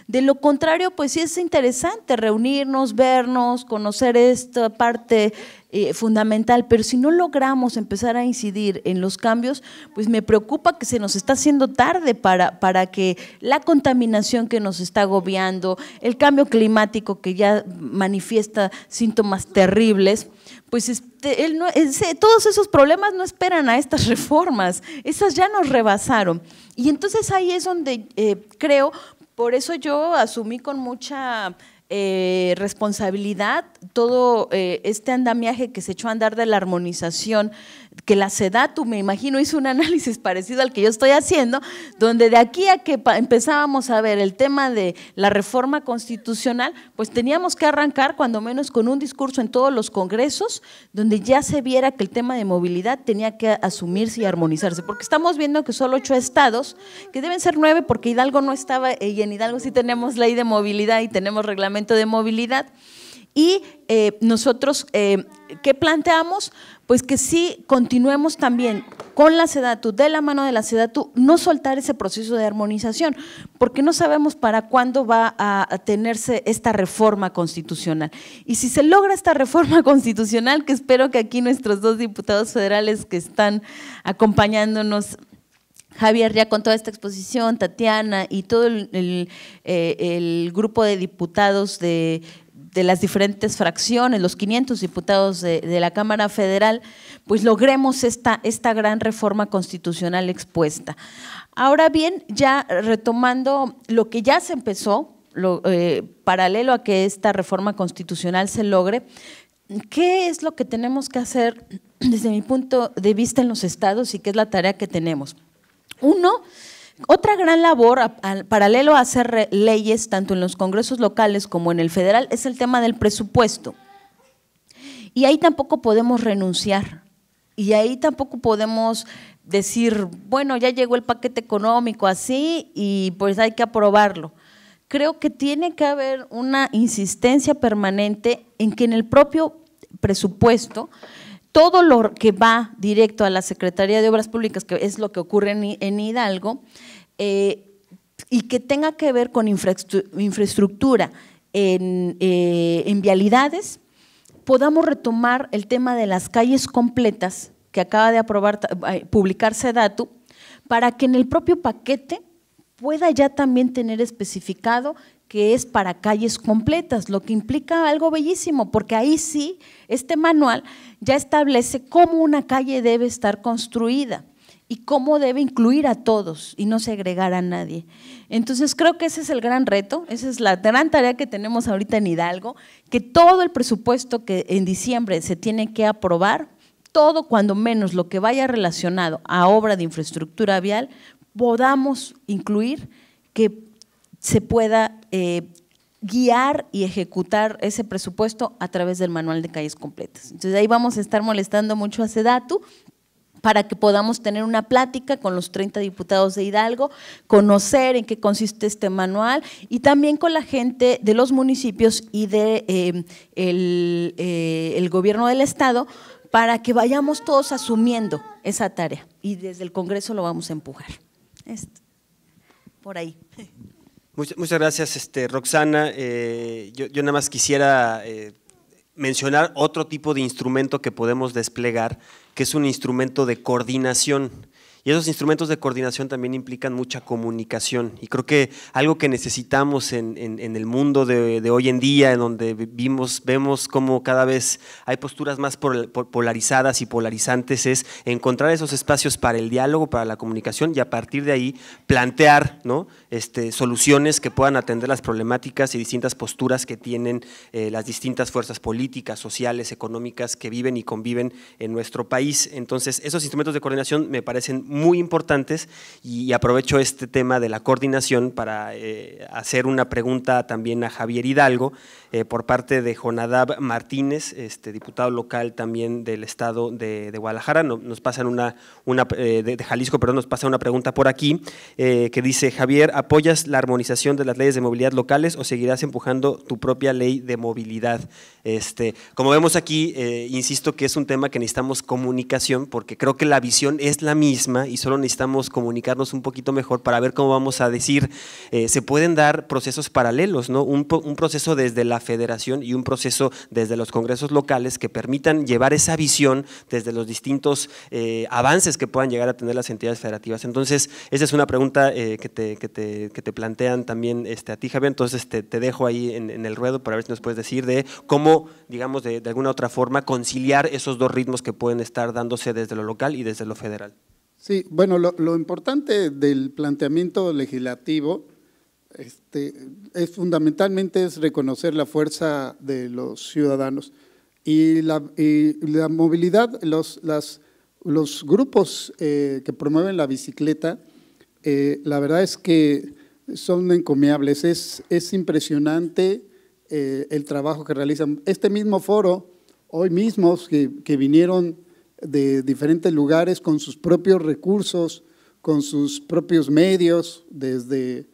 De lo contrario, pues sí es interesante reunirnos, vernos, conocer esta parte eh, fundamental, pero si no logramos empezar a incidir en los cambios, pues me preocupa que se nos está haciendo tarde para, para que la contaminación que nos está agobiando, el cambio climático que ya manifiesta síntomas terribles, pues este, todos esos problemas no esperan a estas reformas, esas ya nos rebasaron. Y entonces ahí es donde eh, creo por eso yo asumí con mucha eh, responsabilidad todo eh, este andamiaje que se echó a andar de la armonización que la SEDATU, me imagino, hizo un análisis parecido al que yo estoy haciendo, donde de aquí a que empezábamos a ver el tema de la reforma constitucional, pues teníamos que arrancar cuando menos con un discurso en todos los congresos, donde ya se viera que el tema de movilidad tenía que asumirse y armonizarse, porque estamos viendo que solo ocho estados, que deben ser nueve porque Hidalgo no estaba, eh, y en Hidalgo sí tenemos ley de movilidad y tenemos reglamento de movilidad, y eh, nosotros, eh, ¿qué planteamos? Pues que sí continuemos también con la SEDATU, de la mano de la SEDATU, no soltar ese proceso de armonización, porque no sabemos para cuándo va a, tenerse esta reforma constitucional. Y si se logra esta reforma constitucional, que espero que aquí nuestros dos diputados federales que están acompañándonos Javier, ya con toda esta exposición, Tatiana y todo el eh, grupo de diputados de, de las diferentes fracciones, los 500 diputados de, la Cámara Federal, pues logremos esta, esta gran reforma constitucional expuesta. Ahora bien, ya retomando lo que ya se empezó, eh, paralelo a que esta reforma constitucional se logre, ¿qué es lo que tenemos que hacer desde mi punto de vista en los estados y qué es la tarea que tenemos? Uno, otra gran labor, paralelo a hacer leyes tanto en los congresos locales como en el federal, es el tema del presupuesto. Y ahí tampoco podemos renunciar. Y ahí tampoco podemos decir, bueno, ya llegó el paquete económico así y pues hay que aprobarlo. Creo que tiene que haber una insistencia permanente en que en el propio presupuesto todo lo que va directo a la Secretaría de Obras Públicas, que es lo que ocurre en, Hidalgo, eh, y que tenga que ver con infraestructura eh, en, vialidades, podamos retomar el tema de las calles completas que acaba de aprobar, eh, publicarse Datu, para que en el propio paquete pueda ya también tener especificado que es para calles completas, lo que implica algo bellísimo, porque ahí sí, este manual ya establece cómo una calle debe estar construida y cómo debe incluir a todos y no segregar a nadie. Entonces creo que ese es el gran reto, esa es la gran tarea que tenemos ahorita en Hidalgo, que todo el presupuesto que en diciembre se tiene que aprobar, todo cuando menos lo que vaya relacionado a obra de infraestructura vial, podamos incluir que se pueda eh, guiar y ejecutar ese presupuesto a través del manual de calles completas. Entonces ahí vamos a estar molestando mucho a Sedatu para que podamos tener una plática con los 30 diputados de Hidalgo, conocer en qué consiste este manual y también con la gente de los municipios y de eh, eh, el, gobierno del estado para que vayamos todos asumiendo esa tarea y desde el Congreso lo vamos a empujar. por ahí. Muchas, muchas gracias, este, Roxana. Eh, yo, nada más quisiera eh, mencionar otro tipo de instrumento que podemos desplegar, que es un instrumento de coordinación. Y esos instrumentos de coordinación también implican mucha comunicación. Y creo que algo que necesitamos en, el mundo de, hoy en día, en donde vimos, vemos cómo cada vez hay posturas más polarizadas y polarizantes, es encontrar esos espacios para el diálogo, para la comunicación y a partir de ahí plantear ¿no? este, soluciones que puedan atender las problemáticas y distintas posturas que tienen eh, las distintas fuerzas políticas, sociales, económicas que viven y conviven en nuestro país. Entonces, esos instrumentos de coordinación me parecen muy importantes y aprovecho este tema de la coordinación para eh, hacer una pregunta también a Javier Hidalgo eh, por parte de Jonadab Martínez, este, diputado local también del estado de, Guadalajara. nos pasan una, eh, Jalisco, perdón, nos pasa una pregunta por aquí que dice, Javier, ¿apoyas la armonización de las leyes de movilidad locales o seguirás empujando tu propia ley de movilidad? Este, como vemos aquí, insisto que es un tema que necesitamos comunicación porque creo que la visión es la misma y solo necesitamos comunicarnos un poquito mejor para ver cómo vamos a decir, eh, se pueden dar procesos paralelos, ¿no? Un, proceso desde la federación y un proceso desde los congresos locales que permitan llevar esa visión desde los distintos eh, avances que puedan llegar a tener las entidades federativas. Entonces, esa es una pregunta eh, que, te, que, te, plantean también este, a ti, Javier, entonces te, dejo ahí en, el ruedo para ver si nos puedes decir de cómo, digamos, de, de alguna otra forma conciliar esos dos ritmos que pueden estar dándose desde lo local y desde lo federal. Sí, bueno, lo, importante del planteamiento legislativo este, es fundamentalmente es reconocer la fuerza de los ciudadanos y la, movilidad, los, las, los grupos eh, que promueven la bicicleta, eh, la verdad es que son encomiables, es, es impresionante eh, el trabajo que realizan. Este mismo foro, hoy mismos que vinieron de diferentes lugares con sus propios recursos, con sus propios medios, desde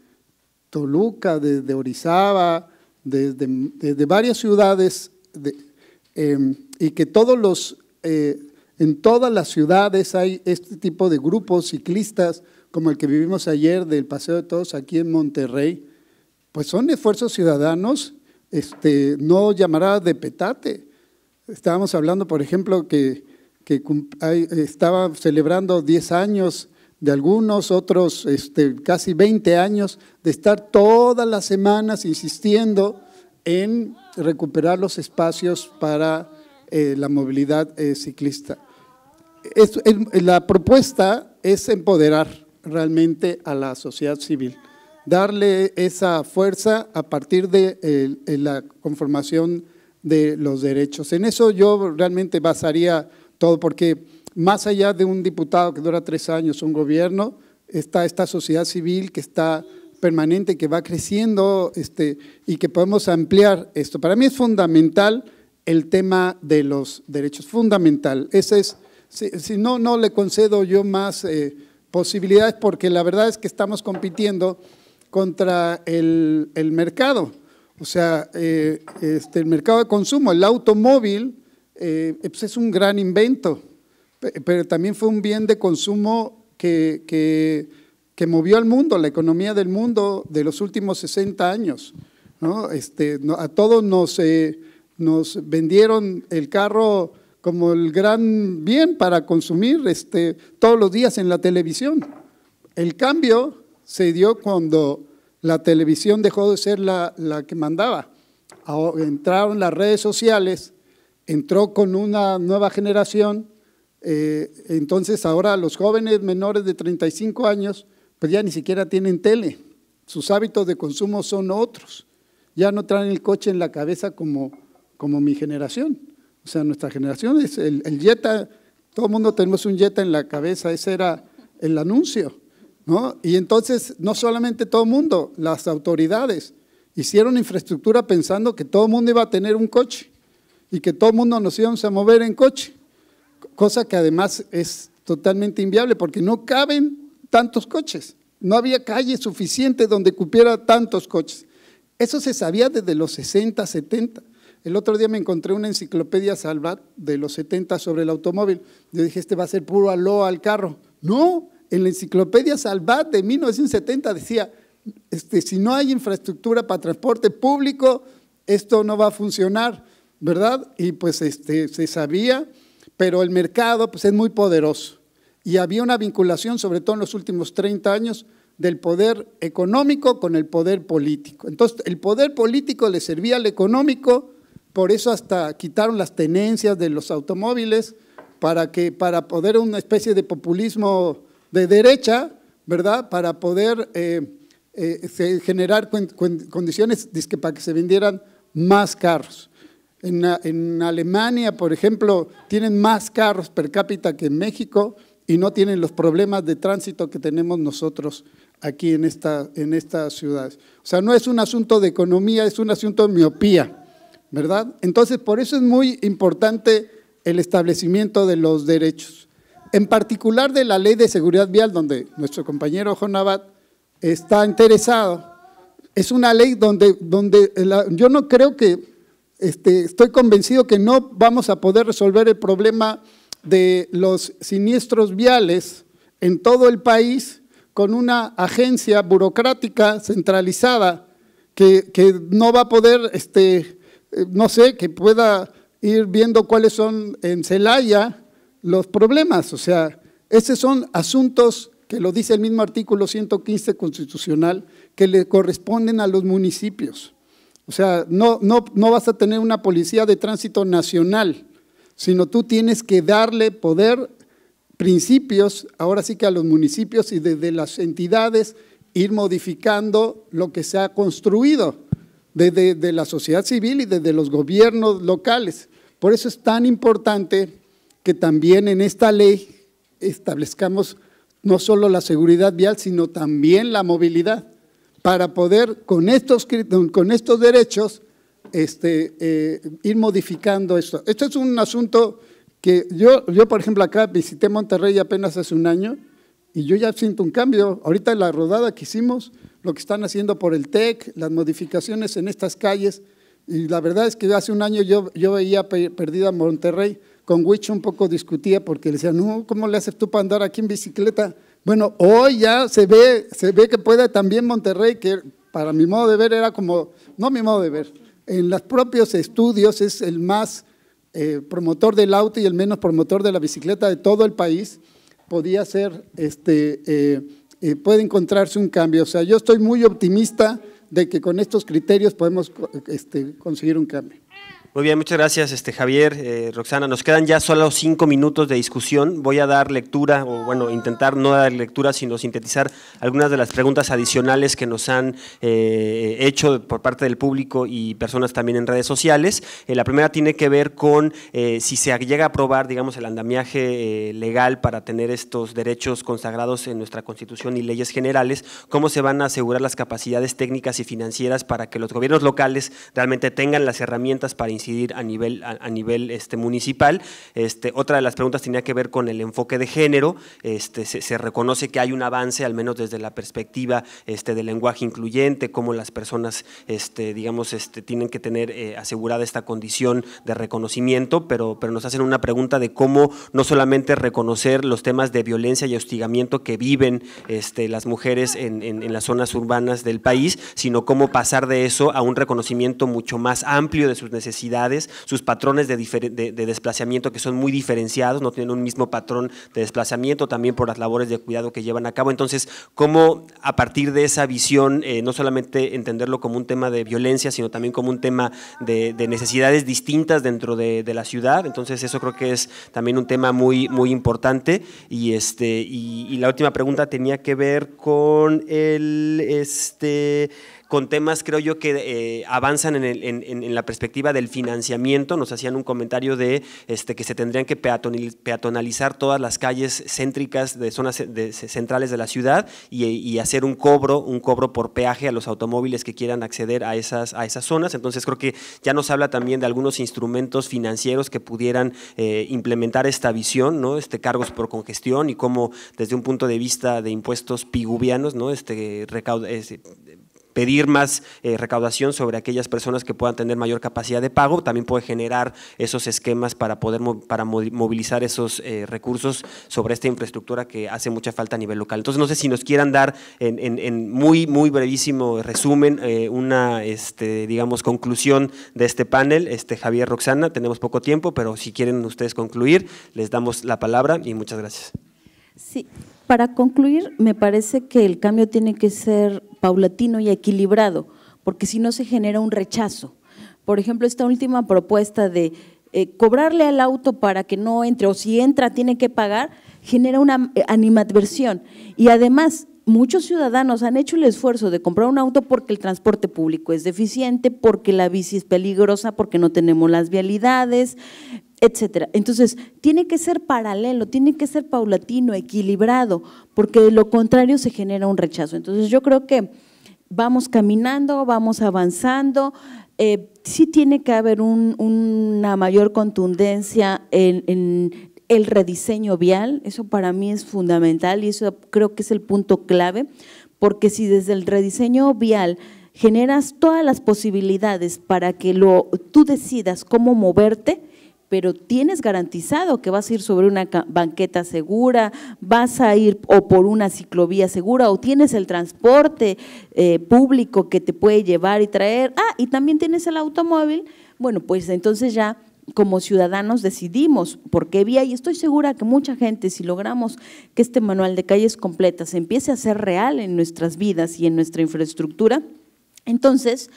Toluca, desde Orizaba, desde, desde varias ciudades, em, y que todos los, eh, en todas las ciudades hay este tipo de grupos ciclistas, como el que vivimos ayer del Paseo de Todos aquí en Monterrey, pues son esfuerzos ciudadanos, este, no llamará de petate. Estábamos hablando, por ejemplo, que que estaba celebrando 10 años de algunos, otros este, casi 20 años, de estar todas las semanas insistiendo en recuperar los espacios para eh, la movilidad eh, ciclista. la propuesta es empoderar realmente a la sociedad civil, darle esa fuerza a partir de la conformación de los derechos. En eso yo realmente basaría todo, porque más allá de un diputado que dura tres años, un gobierno, está esta sociedad civil que está permanente, que va creciendo este, y que podemos ampliar esto. Para mí es fundamental el tema de los derechos, fundamental. Ese es, si, no, no le concedo yo más eh, posibilidades porque la verdad es que estamos compitiendo contra el, mercado, o sea, eh, este, el mercado de consumo, el automóvil eh, eh, pues, es un gran invento, pero también fue un bien de consumo que, que, movió al mundo, la economía del mundo de los últimos 60 años. ¿no? Este, a todos nos, eh, nos vendieron el carro como el gran bien para consumir este, todos los días en la televisión. El cambio se dio cuando la televisión dejó de ser la, la que mandaba. Entraron las redes sociales entró con una nueva generación, eh, entonces ahora los jóvenes menores de 35 años, pues ya ni siquiera tienen tele, sus hábitos de consumo son otros, ya no traen el coche en la cabeza como, como mi generación, o sea, nuestra generación es el, el Jetta, todo el mundo tenemos un Jetta en la cabeza, ese era el anuncio, ¿no? Y entonces no solamente todo el mundo, las autoridades hicieron infraestructura pensando que todo el mundo iba a tener un coche y que todo el mundo nos íbamos a mover en coche, cosa que además es totalmente inviable porque no caben tantos coches, no había calle suficiente donde cupiera tantos coches. Eso se sabía desde los 60, 70. El otro día me encontré una enciclopedia Salvat de los 70 sobre el automóvil. Yo dije, este va a ser puro aló al carro. No, en la enciclopedia Salvat de 1970 decía, este, si no hay infraestructura para transporte público, esto no va a funcionar. ¿verdad? Y pues este, se sabía, pero el mercado pues, es muy poderoso. Y había una vinculación, sobre todo en los últimos 30 años, del poder económico con el poder político. Entonces, el poder político le servía al económico, por eso hasta quitaron las tenencias de los automóviles para, que, para poder una especie de populismo de derecha, ¿verdad? Para poder eh, eh, generar condiciones para que se vendieran más carros. En, Alemania, por ejemplo, tienen más carros per cápita que en México y no tienen los problemas de tránsito que tenemos nosotros aquí en, esta, en estas ciudades. O sea, no es un asunto de economía, es un asunto de miopía, ¿verdad? Entonces, por eso es muy importante el establecimiento de los derechos. En particular de la Ley de Seguridad Vial, donde nuestro compañero Jonabat está interesado, es una ley donde, donde yo no creo que este, estoy convencido que no vamos a poder resolver el problema de los siniestros viales en todo el país con una agencia burocrática centralizada que, no va a poder, este, eh, no sé, que pueda ir viendo cuáles son en Celaya los problemas. O sea, esos son asuntos que lo dice el mismo artículo 115 constitucional, que le corresponden a los municipios. O sea, no, no, no vas a tener una policía de tránsito nacional, sino tú tienes que darle poder, principios, ahora sí que a los municipios y desde las entidades ir modificando lo que se ha construido desde la sociedad civil y desde los gobiernos locales. Por eso es tan importante que también en esta ley establezcamos no solo la seguridad vial, sino también la movilidad para poder con estos, con estos derechos este, eh, ir modificando esto. Esto es un asunto que yo, yo, por ejemplo, acá visité Monterrey apenas hace un año y yo ya siento un cambio. Ahorita la rodada que hicimos, lo que están haciendo por el TEC, las modificaciones en estas calles, y la verdad es que hace un año yo, yo veía perdida Monterrey, con Wicho un poco discutía porque le decía, no, ¿cómo le haces tú para andar aquí en bicicleta? Bueno, hoy ya se ve, se ve que puede también Monterrey, que para mi modo de ver era como, no mi modo de ver, en los propios estudios es el más eh, promotor del auto y el menos promotor de la bicicleta de todo el país, podía ser, este, eh, eh, puede encontrarse un cambio. O sea, yo estoy muy optimista de que con estos criterios podemos este, conseguir un cambio. Muy bien, muchas gracias, este, Javier, eh, Roxana. Nos quedan ya solo cinco minutos de discusión. Voy a dar lectura, o bueno, intentar no dar lectura, sino sintetizar algunas de las preguntas adicionales que nos han eh, hecho por parte del público y personas también en redes sociales. Eh, la primera tiene que ver con si se llega a aprobar, digamos, el andamiaje legal para tener estos derechos consagrados en nuestra Constitución y leyes generales, cómo se van a asegurar las capacidades técnicas y financieras para que los gobiernos locales realmente tengan las herramientas para incidir a nivel, a, nivel este, municipal. Este, otra de las preguntas tenía que ver con el enfoque de género. Este, se, reconoce que hay un avance, al menos desde la perspectiva este, del lenguaje incluyente, cómo las personas, este, digamos, este, tienen que tener eh, asegurada esta condición de reconocimiento, pero, pero nos hacen una pregunta de cómo no solamente reconocer los temas de violencia y hostigamiento que viven este, las mujeres en las zonas urbanas del país, sino cómo pasar de eso a un reconocimiento mucho más amplio de sus necesidades sus patrones de, desplazamiento que son muy diferenciados, no tienen un mismo patrón de desplazamiento, también por las labores de cuidado que llevan a cabo. Entonces, ¿cómo a partir de esa visión, eh, no solamente entenderlo como un tema de violencia, sino también como un tema de, necesidades distintas dentro de, la ciudad? Entonces, eso creo que es también un tema muy, muy importante. Y, este, la última pregunta tenía que ver con el... Este, con temas, creo yo, que eh, avanzan en, la perspectiva del financiamiento. Nos hacían un comentario de este, que se tendrían que peatonalizar todas las calles céntricas de zonas centrales de la ciudad y, hacer un cobro, un cobro por peaje a los automóviles que quieran acceder a esas, a esas zonas. Entonces creo que ya nos habla también de algunos instrumentos financieros que pudieran eh, implementar esta visión, ¿no? Este, cargos por congestión y cómo desde un punto de vista de impuestos pigubianos, ¿no? Este, recauda, pedir más eh, recaudación sobre aquellas personas que puedan tener mayor capacidad de pago, también puede generar esos esquemas para poder para movilizar esos eh, recursos sobre esta infraestructura que hace mucha falta a nivel local. Entonces, no sé si nos quieran dar en, muy, muy brevísimo resumen eh, una, este, digamos, conclusión de este panel. Este, Javier, Roxana, tenemos poco tiempo, pero si quieren ustedes concluir, les damos la palabra y muchas gracias. Sí, para concluir, me parece que el cambio tiene que ser paulatino y equilibrado, porque si no se genera un rechazo. Por ejemplo, esta última propuesta de eh, cobrarle al auto para que no entre o si entra tiene que pagar, genera una eh, animadversión. Y además, muchos ciudadanos han hecho el esfuerzo de comprar un auto porque el transporte público es deficiente, porque la bici es peligrosa, porque no tenemos las vialidades, etcétera. Entonces, tiene que ser paralelo, tiene que ser paulatino, equilibrado, porque de lo contrario se genera un rechazo. Entonces, yo creo que vamos caminando, vamos avanzando, eh, sí tiene que haber una mayor contundencia en, en, el rediseño vial, eso para mí es fundamental y eso creo que es el punto clave, porque si desde el rediseño vial generas todas las posibilidades para que lo, tú decidas cómo moverte, pero tienes garantizado que vas a ir sobre una banqueta segura, vas a ir o por una ciclovía segura, o tienes el transporte eh, público que te puede llevar y traer, ah, y también tienes el automóvil, bueno, pues entonces ya como ciudadanos decidimos por qué vía y estoy segura que mucha gente, si logramos que este manual de calles completas empiece a ser real en nuestras vidas y en nuestra infraestructura, entonces,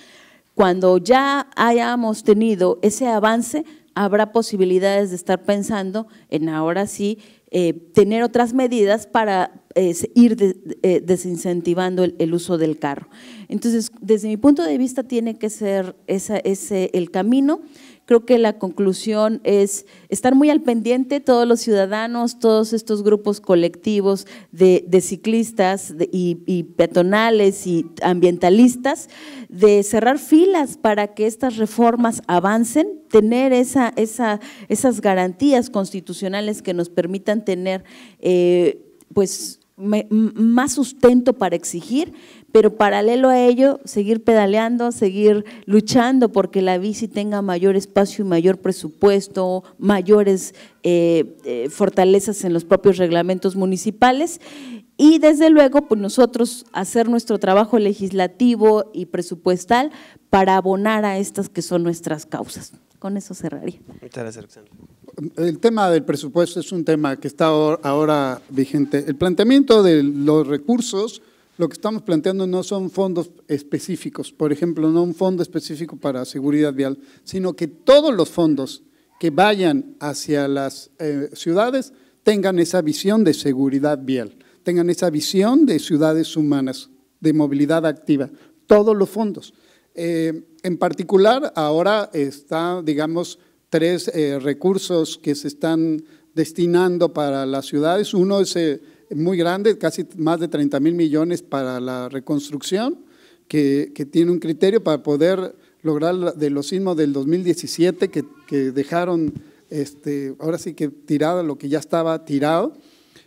cuando ya hayamos tenido ese avance, habrá posibilidades de estar pensando en ahora sí eh, tener otras medidas para eh, ir eh, desincentivando el, uso del carro. Entonces, desde mi punto de vista, tiene que ser esa, ese el camino. Creo que la conclusión es estar muy al pendiente todos los ciudadanos, todos estos grupos colectivos de, ciclistas y, peatonales y ambientalistas, de cerrar filas para que estas reformas avancen, tener esas garantías constitucionales que nos permitan tener eh, pues, más sustento para exigir, pero paralelo a ello, seguir pedaleando, seguir luchando porque la bici tenga mayor espacio y mayor presupuesto, mayores eh, eh, fortalezas en los propios reglamentos municipales. Y desde luego, pues nosotros hacer nuestro trabajo legislativo y presupuestal para abonar a estas que son nuestras causas. Con eso cerraría. Muchas gracias, El tema del presupuesto es un tema que está ahora vigente. El planteamiento de los recursos lo que estamos planteando no son fondos específicos, por ejemplo, no un fondo específico para seguridad vial, sino que todos los fondos que vayan hacia las eh, ciudades tengan esa visión de seguridad vial, tengan esa visión de ciudades humanas, de movilidad activa, todos los fondos. Eh, en particular, ahora están, digamos, tres eh, recursos que se están destinando para las ciudades. Uno es muy grande, casi más de 30 mil millones para la reconstrucción, que, tiene un criterio para poder lograr de los sismos del 2017 que, que dejaron este, ahora sí que tirado lo que ya estaba tirado.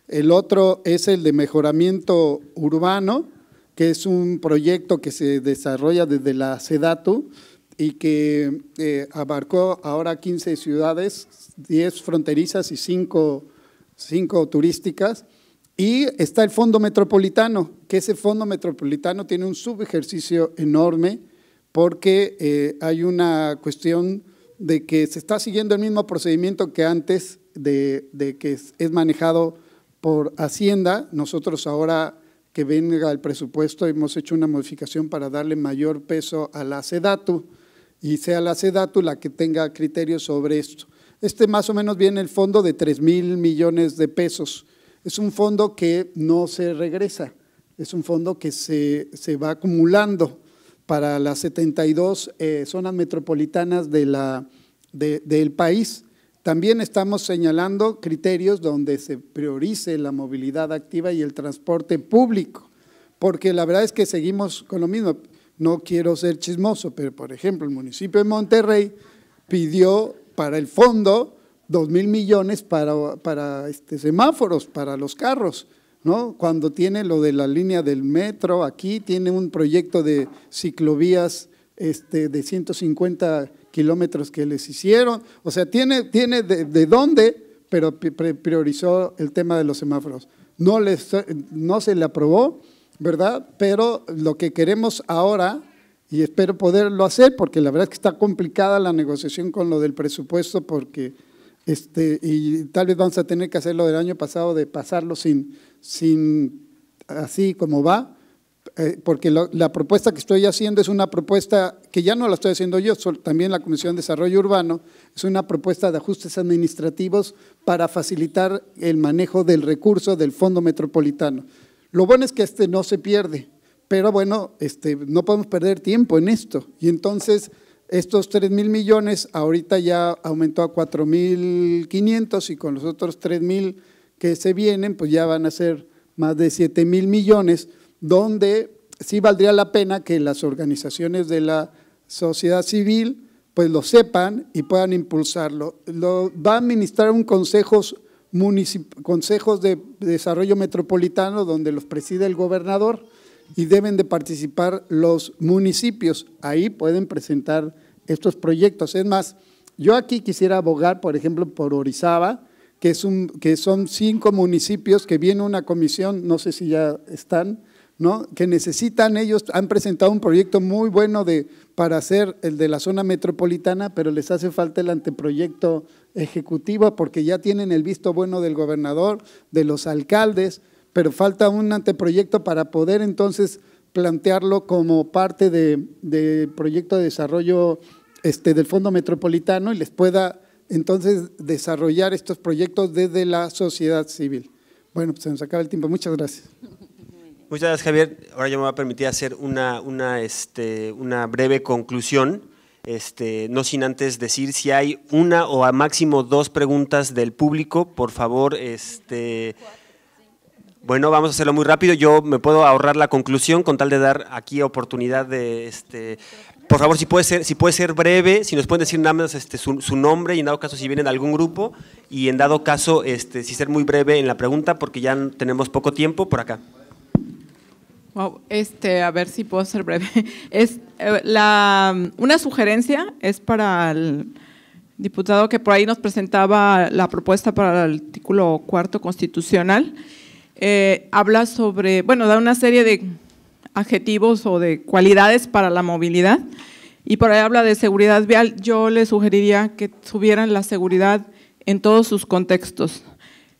El otro es el de mejoramiento urbano, que es un proyecto que se desarrolla desde la SEDATU y que eh, abarcó ahora 15 ciudades, 10 fronterizas y 5, 5 turísticas, y está el Fondo Metropolitano, que ese Fondo Metropolitano tiene un subejercicio enorme porque eh, hay una cuestión de que se está siguiendo el mismo procedimiento que antes de, que es, manejado por Hacienda. Nosotros ahora que venga el presupuesto hemos hecho una modificación para darle mayor peso a la SEDATU y sea la SEDATU la que tenga criterios sobre esto. Este más o menos viene el fondo de tres mil millones de pesos es un fondo que no se regresa, es un fondo que se, va acumulando para las 72 eh, zonas metropolitanas de la, del país. También estamos señalando criterios donde se priorice la movilidad activa y el transporte público, porque la verdad es que seguimos con lo mismo. No quiero ser chismoso, pero por ejemplo, el municipio de Monterrey pidió para el fondo dos mil millones para, para este, semáforos, para los carros, ¿no? Cuando tiene lo de la línea del metro, aquí tiene un proyecto de ciclovías este, de 150 kilómetros que les hicieron, o sea, tiene, tiene de, dónde, pero priorizó el tema de los semáforos. No, les, no se le aprobó, ¿verdad? Pero lo que queremos ahora, y espero poderlo hacer, porque la verdad es que está complicada la negociación con lo del presupuesto, porque este, y tal vez vamos a tener que hacer lo del año pasado, de pasarlo sin, sin así como va, eh, porque la propuesta que estoy haciendo es una propuesta que ya no la estoy haciendo yo, también la Comisión de Desarrollo Urbano, es una propuesta de ajustes administrativos para facilitar el manejo del recurso del Fondo Metropolitano. Lo bueno es que este no se pierde, pero bueno, este, no podemos perder tiempo en esto. Y entonces estos 3 mil millones ahorita ya aumentó a 4 mil 500 y con los otros 3 mil que se vienen, pues ya van a ser más de 7 mil millones, donde sí valdría la pena que las organizaciones de la sociedad civil pues lo sepan y puedan impulsarlo. Lo va a administrar un consejo consejos de desarrollo metropolitano donde los preside el gobernador y deben de participar los municipios. Ahí pueden presentar estos proyectos. Es más, yo aquí quisiera abogar, por ejemplo, por Orizaba, que, es un, que son cinco municipios que viene una comisión, no sé si ya están, ¿no? que necesitan, ellos han presentado un proyecto muy bueno para hacer el de la zona metropolitana, pero les hace falta el anteproyecto ejecutivo porque ya tienen el visto bueno del gobernador, de los alcaldes, pero falta un anteproyecto para poder entonces plantearlo como parte del de proyecto de desarrollo este, del Fondo Metropolitano y les pueda entonces desarrollar estos proyectos desde la sociedad civil. Bueno, pues se nos acaba el tiempo. Muchas gracias. Muchas gracias, Javier. Ahora yo me voy a permitir hacer una, una, este, una breve conclusión. Este, no sin antes decir si hay una o a máximo dos preguntas del público, por favor, este, bueno, vamos a hacerlo muy rápido. Yo me puedo ahorrar la conclusión con tal de dar aquí oportunidad de, este, por favor, si puede ser, si puede ser breve, si nos pueden decir nada más este, su, nombre y en dado caso si vienen de algún grupo y en dado caso este, si ser muy breve en la pregunta porque ya tenemos poco tiempo por acá. este, a ver si puedo ser breve. Es eh, la, una sugerencia es para el diputado que por ahí nos presentaba la propuesta para el artículo cuarto constitucional. Eh, habla sobre, bueno, da una serie de adjetivos o de cualidades para la movilidad y por ahí habla de seguridad vial. Yo le sugeriría que subieran la seguridad en todos sus contextos.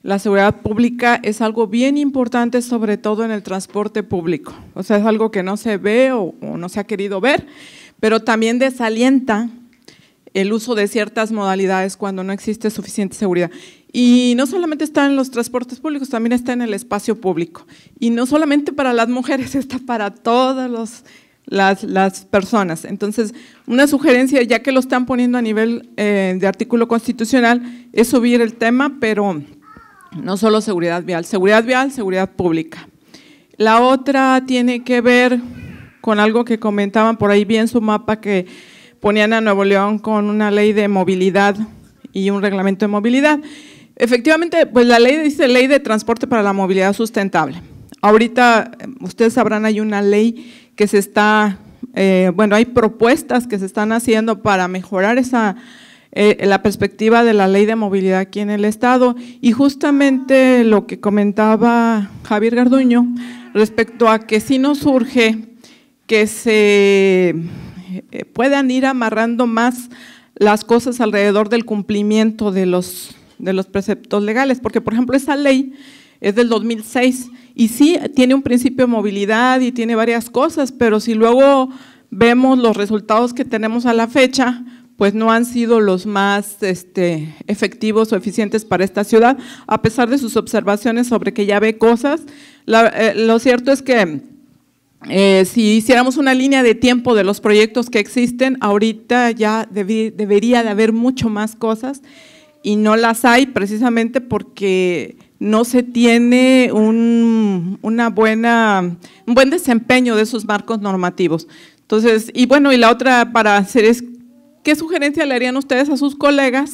La seguridad pública es algo bien importante, sobre todo en el transporte público. O sea, es algo que no se ve o, o no se ha querido ver, pero también desalienta el uso de ciertas modalidades cuando no existe suficiente seguridad. Y no solamente está en los transportes públicos, también está en el espacio público. Y no solamente para las mujeres, está para todas las, personas. Entonces, una sugerencia, ya que lo están poniendo a nivel eh, de artículo constitucional, es subir el tema, pero no solo seguridad vial, seguridad vial, seguridad pública. La otra tiene que ver con algo que comentaban por ahí, bien su mapa que ponían a Nuevo León con una ley de movilidad y un reglamento de movilidad. Efectivamente, pues la ley dice Ley de Transporte para la Movilidad Sustentable. Ahorita, eh, ustedes sabrán, hay una ley que se está, eh, bueno, hay propuestas que se están haciendo para mejorar esa, eh, la perspectiva de la ley de movilidad aquí en el Estado. Y justamente lo que comentaba Javier Garduño respecto a que si no surge que se puedan ir amarrando más las cosas alrededor del cumplimiento de los de los preceptos legales, porque por ejemplo esa ley es del 2006 y sí tiene un principio de movilidad y tiene varias cosas, pero si luego vemos los resultados que tenemos a la fecha, pues no han sido los más este, efectivos o eficientes para esta ciudad, a pesar de sus observaciones sobre que ya ve cosas. Eh, lo cierto es que eh, si hiciéramos una línea de tiempo de los proyectos que existen, ahorita ya debería de haber mucho más cosas y no las hay precisamente porque no se tiene un, una buena, un buen desempeño de esos marcos normativos. Entonces, y bueno, y la otra para hacer es, ¿qué sugerencia le harían ustedes a sus colegas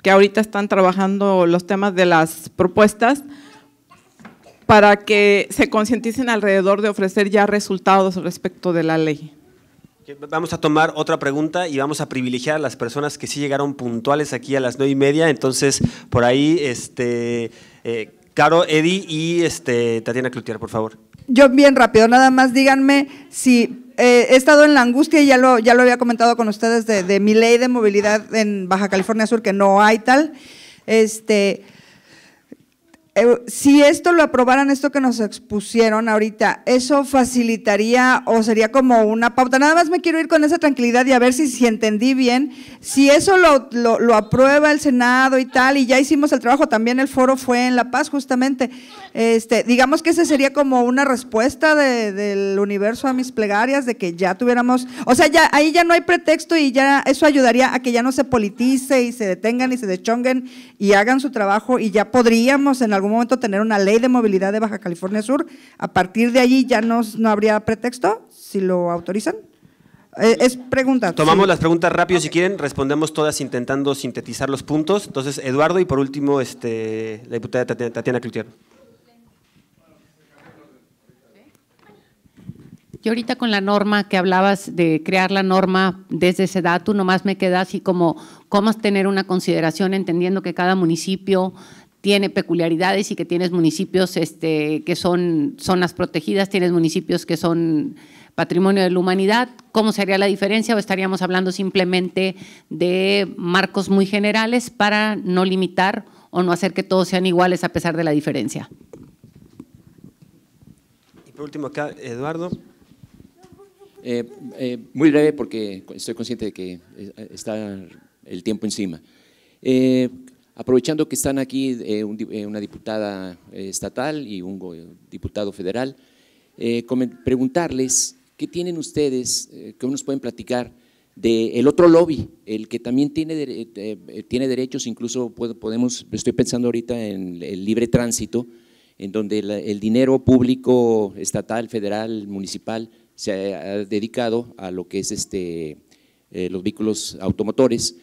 que ahorita están trabajando los temas de las propuestas para que se concienticen alrededor de ofrecer ya resultados respecto de la ley? Vamos a tomar otra pregunta y vamos a privilegiar a las personas que sí llegaron puntuales aquí a las nueve y media. Entonces, por ahí, este, eh, Caro, Eddie y este, Tatiana Clutier, por favor. Yo bien rápido, nada más díganme si eh, he estado en la angustia, y ya lo, ya lo había comentado con ustedes, de, de mi ley de movilidad en Baja California Sur, que no hay tal. Este, eh, si esto lo aprobaran, esto que nos expusieron ahorita, ¿eso facilitaría o sería como una pauta? Nada más me quiero ir con esa tranquilidad y a ver si, si entendí bien. Si eso lo, lo, aprueba el Senado y tal, y ya hicimos el trabajo, también el foro fue en La Paz justamente, este, digamos que esa sería como una respuesta del universo a mis plegarias, de que ya tuviéramos, o sea, ya ahí ya no hay pretexto y ya eso ayudaría a que ya no se politice y se detengan y se deschonguen y hagan su trabajo y ya podríamos en algún momento tener una ley de movilidad de Baja California Sur. A partir de allí ya no, no habría pretexto si lo autorizan. Eh, es pregunta. Tomamos las preguntas rápido si quieren, respondemos todas intentando sintetizar los puntos. Entonces, Eduardo y por último, este, la diputada Tatiana, Tatiana Yo ahorita con la norma que hablabas de crear la norma desde ese dato, nomás me queda así como cómo tener una consideración entendiendo que cada municipio tiene peculiaridades y que tienes municipios este, que son zonas protegidas, tienes municipios que son patrimonio de la humanidad, ¿cómo sería la diferencia? ¿O estaríamos hablando simplemente de marcos muy generales para no limitar o no hacer que todos sean iguales a pesar de la diferencia? Y por último acá, Eduardo. Eh, eh, muy breve porque estoy consciente de que está el tiempo encima. Eh, Aprovechando que están aquí eh, eh, una diputada eh, estatal y un diputado federal, preguntarles qué tienen ustedes, qué nos pueden platicar del otro lobby, el que también tiene, tiene derechos, incluso podemos, estoy pensando ahorita en el libre tránsito, en donde el, dinero público, estatal, federal, municipal, se ha dedicado a lo que es este, los vehículos automotores,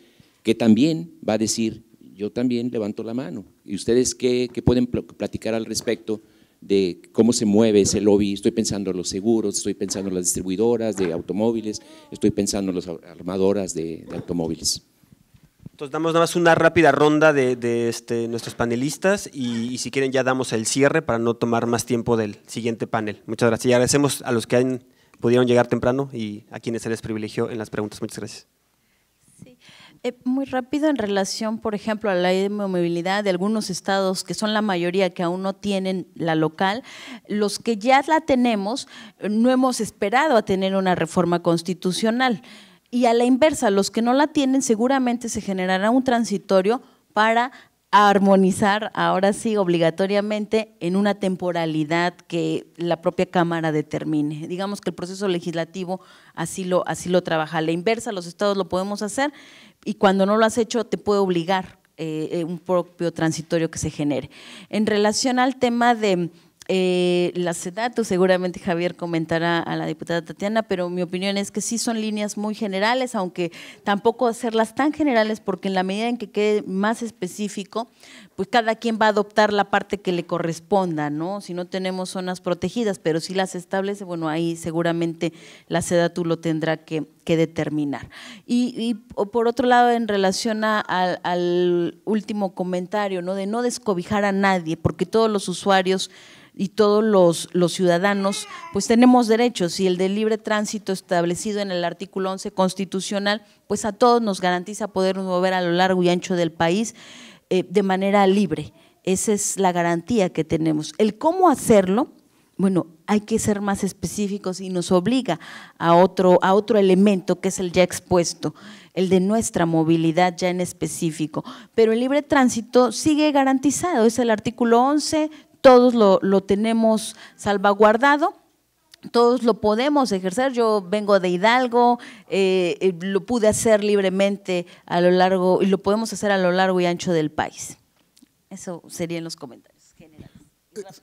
que también va a decir yo también levanto la mano. ¿Y ustedes qué, pueden platicar al respecto? de cómo se mueve ese lobby, estoy pensando en los seguros, estoy pensando en las distribuidoras de automóviles, estoy pensando en las armadoras de, automóviles. Entonces damos nada más una rápida ronda de, este, nuestros panelistas y, si quieren ya damos el cierre para no tomar más tiempo del siguiente panel. Muchas gracias y agradecemos a los que pudieron llegar temprano y a quienes se les privilegió en las preguntas. Muchas gracias. Sí. Eh, muy rápido en relación, por ejemplo, a la ley de movilidad de algunos estados, que son la mayoría que aún no tienen la local, los que ya la tenemos, eh, no hemos esperado a tener una reforma constitucional. Y a la inversa, los que no la tienen seguramente se generará un transitorio para a armonizar ahora sí obligatoriamente en una temporalidad que la propia Cámara determine. Digamos que el proceso legislativo así lo, así lo trabaja. la inversa, los estados lo podemos hacer y cuando no lo has hecho te puede obligar eh, eh, un propio transitorio que se genere. En relación al tema de eh, la CEDATU, seguramente Javier comentará a la diputada Tatiana, pero mi opinión es que sí son líneas muy generales, aunque tampoco hacerlas tan generales, porque en la medida en que quede más específico, pues cada quien va a adoptar la parte que le corresponda, ¿no? Si no tenemos zonas protegidas, pero si las establece, bueno, ahí seguramente la SEDATU lo tendrá que, determinar. Y, por otro lado, en relación al, al último comentario, ¿no? De no descobijar a nadie, porque todos los usuarios y todos los, ciudadanos, pues tenemos derechos y el de libre tránsito establecido en el artículo 11 constitucional, pues a todos nos garantiza poder mover a lo largo y ancho del país eh, de manera libre. Esa es la garantía que tenemos. El cómo hacerlo, bueno, hay que ser más específicos y nos obliga a otro, a otro elemento que es el ya expuesto, el de nuestra movilidad ya en específico. Pero el libre tránsito sigue garantizado, es el artículo 11, todos lo, lo tenemos salvaguardado todos lo podemos ejercer. Yo vengo de Hidalgo, eh, eh, lo pude hacer libremente a lo largo y lo podemos hacer a lo largo y ancho del país. Eso serían los comentarios generales.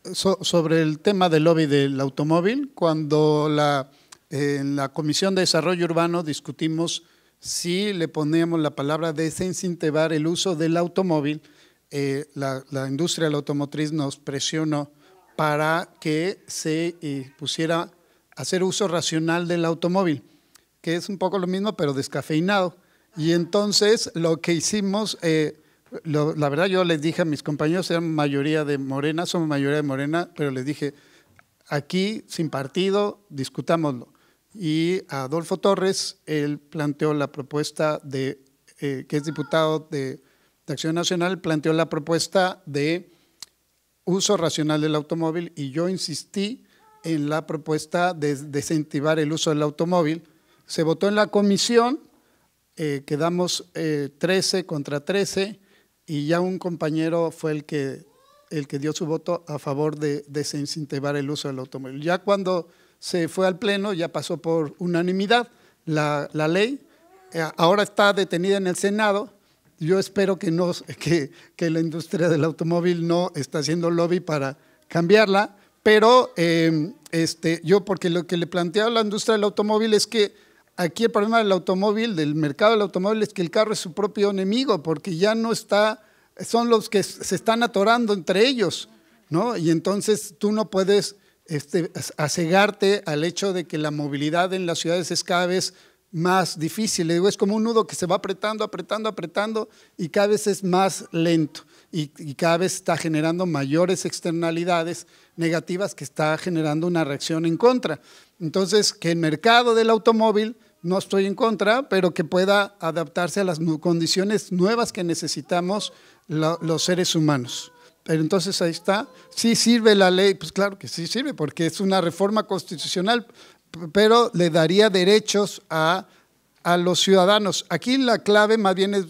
Eh, sobre el tema del lobby del automóvil, cuando la, en la Comisión de Desarrollo Urbano discutimos si le poníamos la palabra desincentivar el uso del automóvil eh, la, industria de la automotriz nos presionó para que se eh, pusiera a hacer uso racional del automóvil, que es un poco lo mismo, pero descafeinado. Y entonces lo que hicimos, eh, la verdad yo les dije a mis compañeros, eran mayoría de Morena, somos mayoría de Morena, pero les dije, aquí sin partido, discutámoslo. Y Adolfo Torres, él planteó la propuesta de, que es diputado de de Acción Nacional planteó la propuesta de uso racional del automóvil y yo insistí en la propuesta de desincentivar el uso del automóvil. Se votó en la comisión, eh, quedamos 13 eh, contra 13 y ya un compañero fue el que, el que dio su voto a favor de desincentivar el uso del automóvil. Ya cuando se fue al Pleno, ya pasó por unanimidad la, la ley, eh, ahora está detenida en el Senado yo espero que, no, que, la industria del automóvil no está haciendo lobby para cambiarla, pero em, este, yo porque lo que le planteaba a la industria del automóvil es que aquí el problema del automóvil, del mercado del automóvil, es que el carro es su propio enemigo, porque ya no está, son los que se están atorando entre ellos, ¿no? Y entonces tú no puedes este, asegarte al hecho de que la movilidad en las ciudades es cada vez más difícil. digo, es como un nudo que se va apretando, apretando, apretando y cada vez es más lento y, y cada vez está generando mayores externalidades negativas que está generando una reacción en contra. Entonces, que el mercado del automóvil no estoy en contra, pero que pueda adaptarse a las condiciones nuevas que necesitamos los seres humanos. Pero entonces ahí está, sí sirve la ley, pues claro que sí sirve, porque es una reforma constitucional, pero le daría derechos a, los ciudadanos. Aquí la clave más bien es,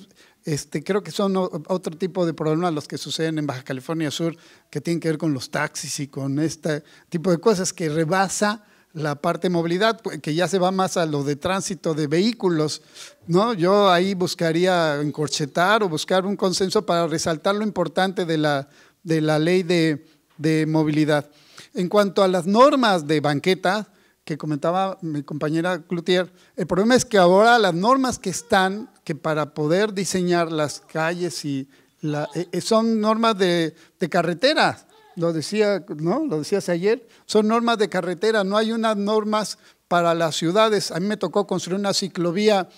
este, creo que son otro tipo de problemas los que suceden en Baja California Sur, que tienen que ver con los taxis y con este tipo de cosas que rebasa la parte de movilidad, pues, que ya se va más a lo de tránsito de vehículos. ¿no? Yo ahí buscaría encorchetar o buscar un consenso para resaltar lo importante de la, de la ley de, de movilidad. En cuanto a las normas de banqueta, que comentaba mi compañera Cloutier, el problema es que ahora las normas que están, que para poder diseñar las calles y la, eh, eh, son normas de, carretera, carreteras, lo decía, ¿no? Lo decías ayer, son normas de carretera, no hay unas normas para las ciudades. A mí me tocó construir una ciclovía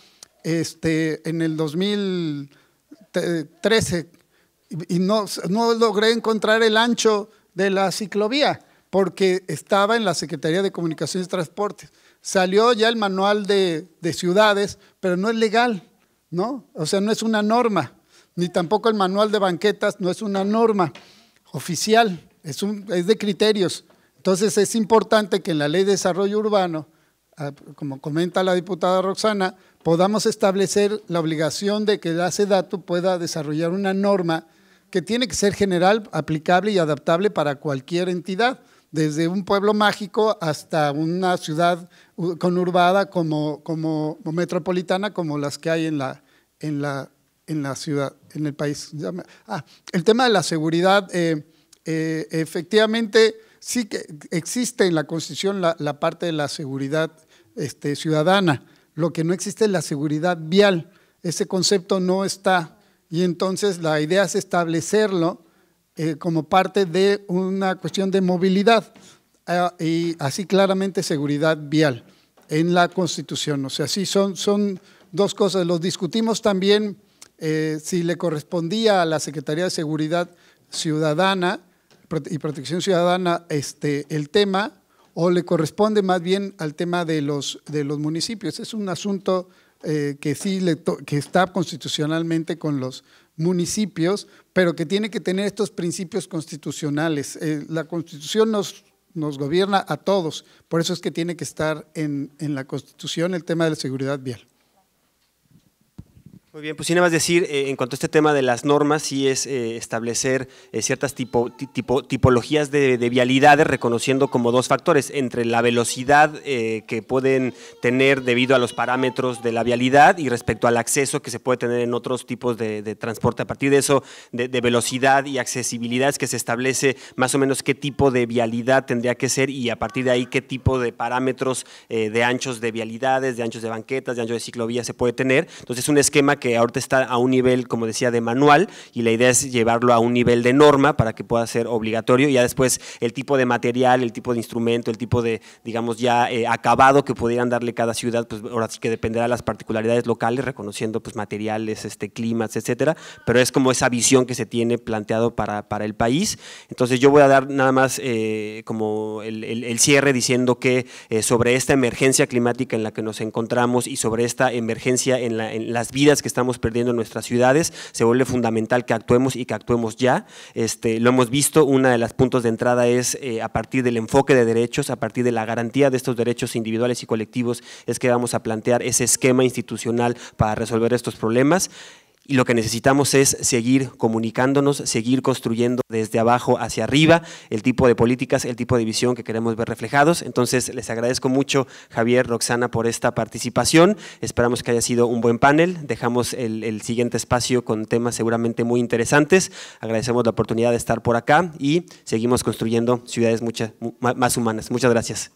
este, en el 2013 y no, no logré encontrar el ancho de la ciclovía porque estaba en la Secretaría de Comunicaciones y Transportes. Salió ya el manual de, ciudades, pero no es legal, ¿no? O sea, no es una norma, ni tampoco el manual de banquetas, no es una norma oficial, es, es de criterios. Entonces es importante que en la Ley de Desarrollo Urbano, ah, como comenta la diputada Roxana, podamos establecer la obligación de que la SEDATU pueda desarrollar una norma que tiene que ser general, aplicable y adaptable para cualquier entidad desde un pueblo mágico hasta una ciudad conurbada como, metropolitana, como las que hay en la, en la, ciudad, en el país. Ah, el tema de la seguridad, eh, eh, efectivamente, sí que existe en la Constitución la, la parte de la seguridad este, ciudadana. Lo que no existe es la seguridad vial. Ese concepto no está. Y entonces la idea es establecerlo eh, como parte de una cuestión de movilidad ah, y así claramente seguridad vial en la Constitución. O sea, sí son, son dos cosas. Los discutimos también eh, si le correspondía a la Secretaría de Seguridad Ciudadana y Protección Ciudadana este, el tema o le corresponde más bien al tema de los, de los municipios. Es un asunto eh, que sí le que está constitucionalmente con los municipios, pero que tiene que tener estos principios constitucionales. Eh, la constitución nos, nos, gobierna a todos, por eso es que tiene que estar en, en la constitución el tema de la seguridad vial. Muy bien, pues sin nada más decir, eh, en cuanto a este tema de las normas, sí es eh, establecer eh, ciertas tipo, tipologías de, vialidades, reconociendo como dos factores, entre la velocidad que pueden tener debido a los parámetros de la vialidad y respecto al acceso que se puede tener en otros tipos de, transporte. A partir de eso, de, de, velocidad y accesibilidad es que se establece más o menos qué tipo de vialidad tendría que ser y a partir de ahí qué tipo de parámetros de anchos de vialidades, de anchos de banquetas, de anchos de ciclovías se puede tener. Entonces es un esquema que que ahorita está a un nivel, como decía, de manual y la idea es llevarlo a un nivel de norma para que pueda ser obligatorio. Y ya después el tipo de material, el tipo de instrumento, el tipo de, digamos, ya eh, acabado que pudieran darle cada ciudad, pues ahora sí que dependerá de las particularidades locales, reconociendo pues materiales, este, climas, etcétera. Pero es como esa visión que se tiene planteado para, el país. Entonces yo voy a dar nada más eh, como el, cierre diciendo que eh, sobre esta emergencia climática en la que nos encontramos y sobre esta emergencia en, en las vidas que estamos perdiendo en nuestras ciudades, se vuelve fundamental que actuemos y que actuemos ya. Este, lo hemos visto, una de las puntos de entrada es eh, a partir del enfoque de derechos, a partir de la garantía de estos derechos individuales y colectivos, es que vamos a plantear ese esquema institucional para resolver estos problemas y lo que necesitamos es seguir comunicándonos, seguir construyendo desde abajo hacia arriba el tipo de políticas, el tipo de visión que queremos ver reflejados. Entonces, les agradezco mucho, Javier, Roxana, por esta participación. Esperamos que haya sido un buen panel. Dejamos el, siguiente espacio con temas seguramente muy interesantes. Agradecemos la oportunidad de estar por acá y seguimos construyendo ciudades muchas más humanas. Muchas gracias.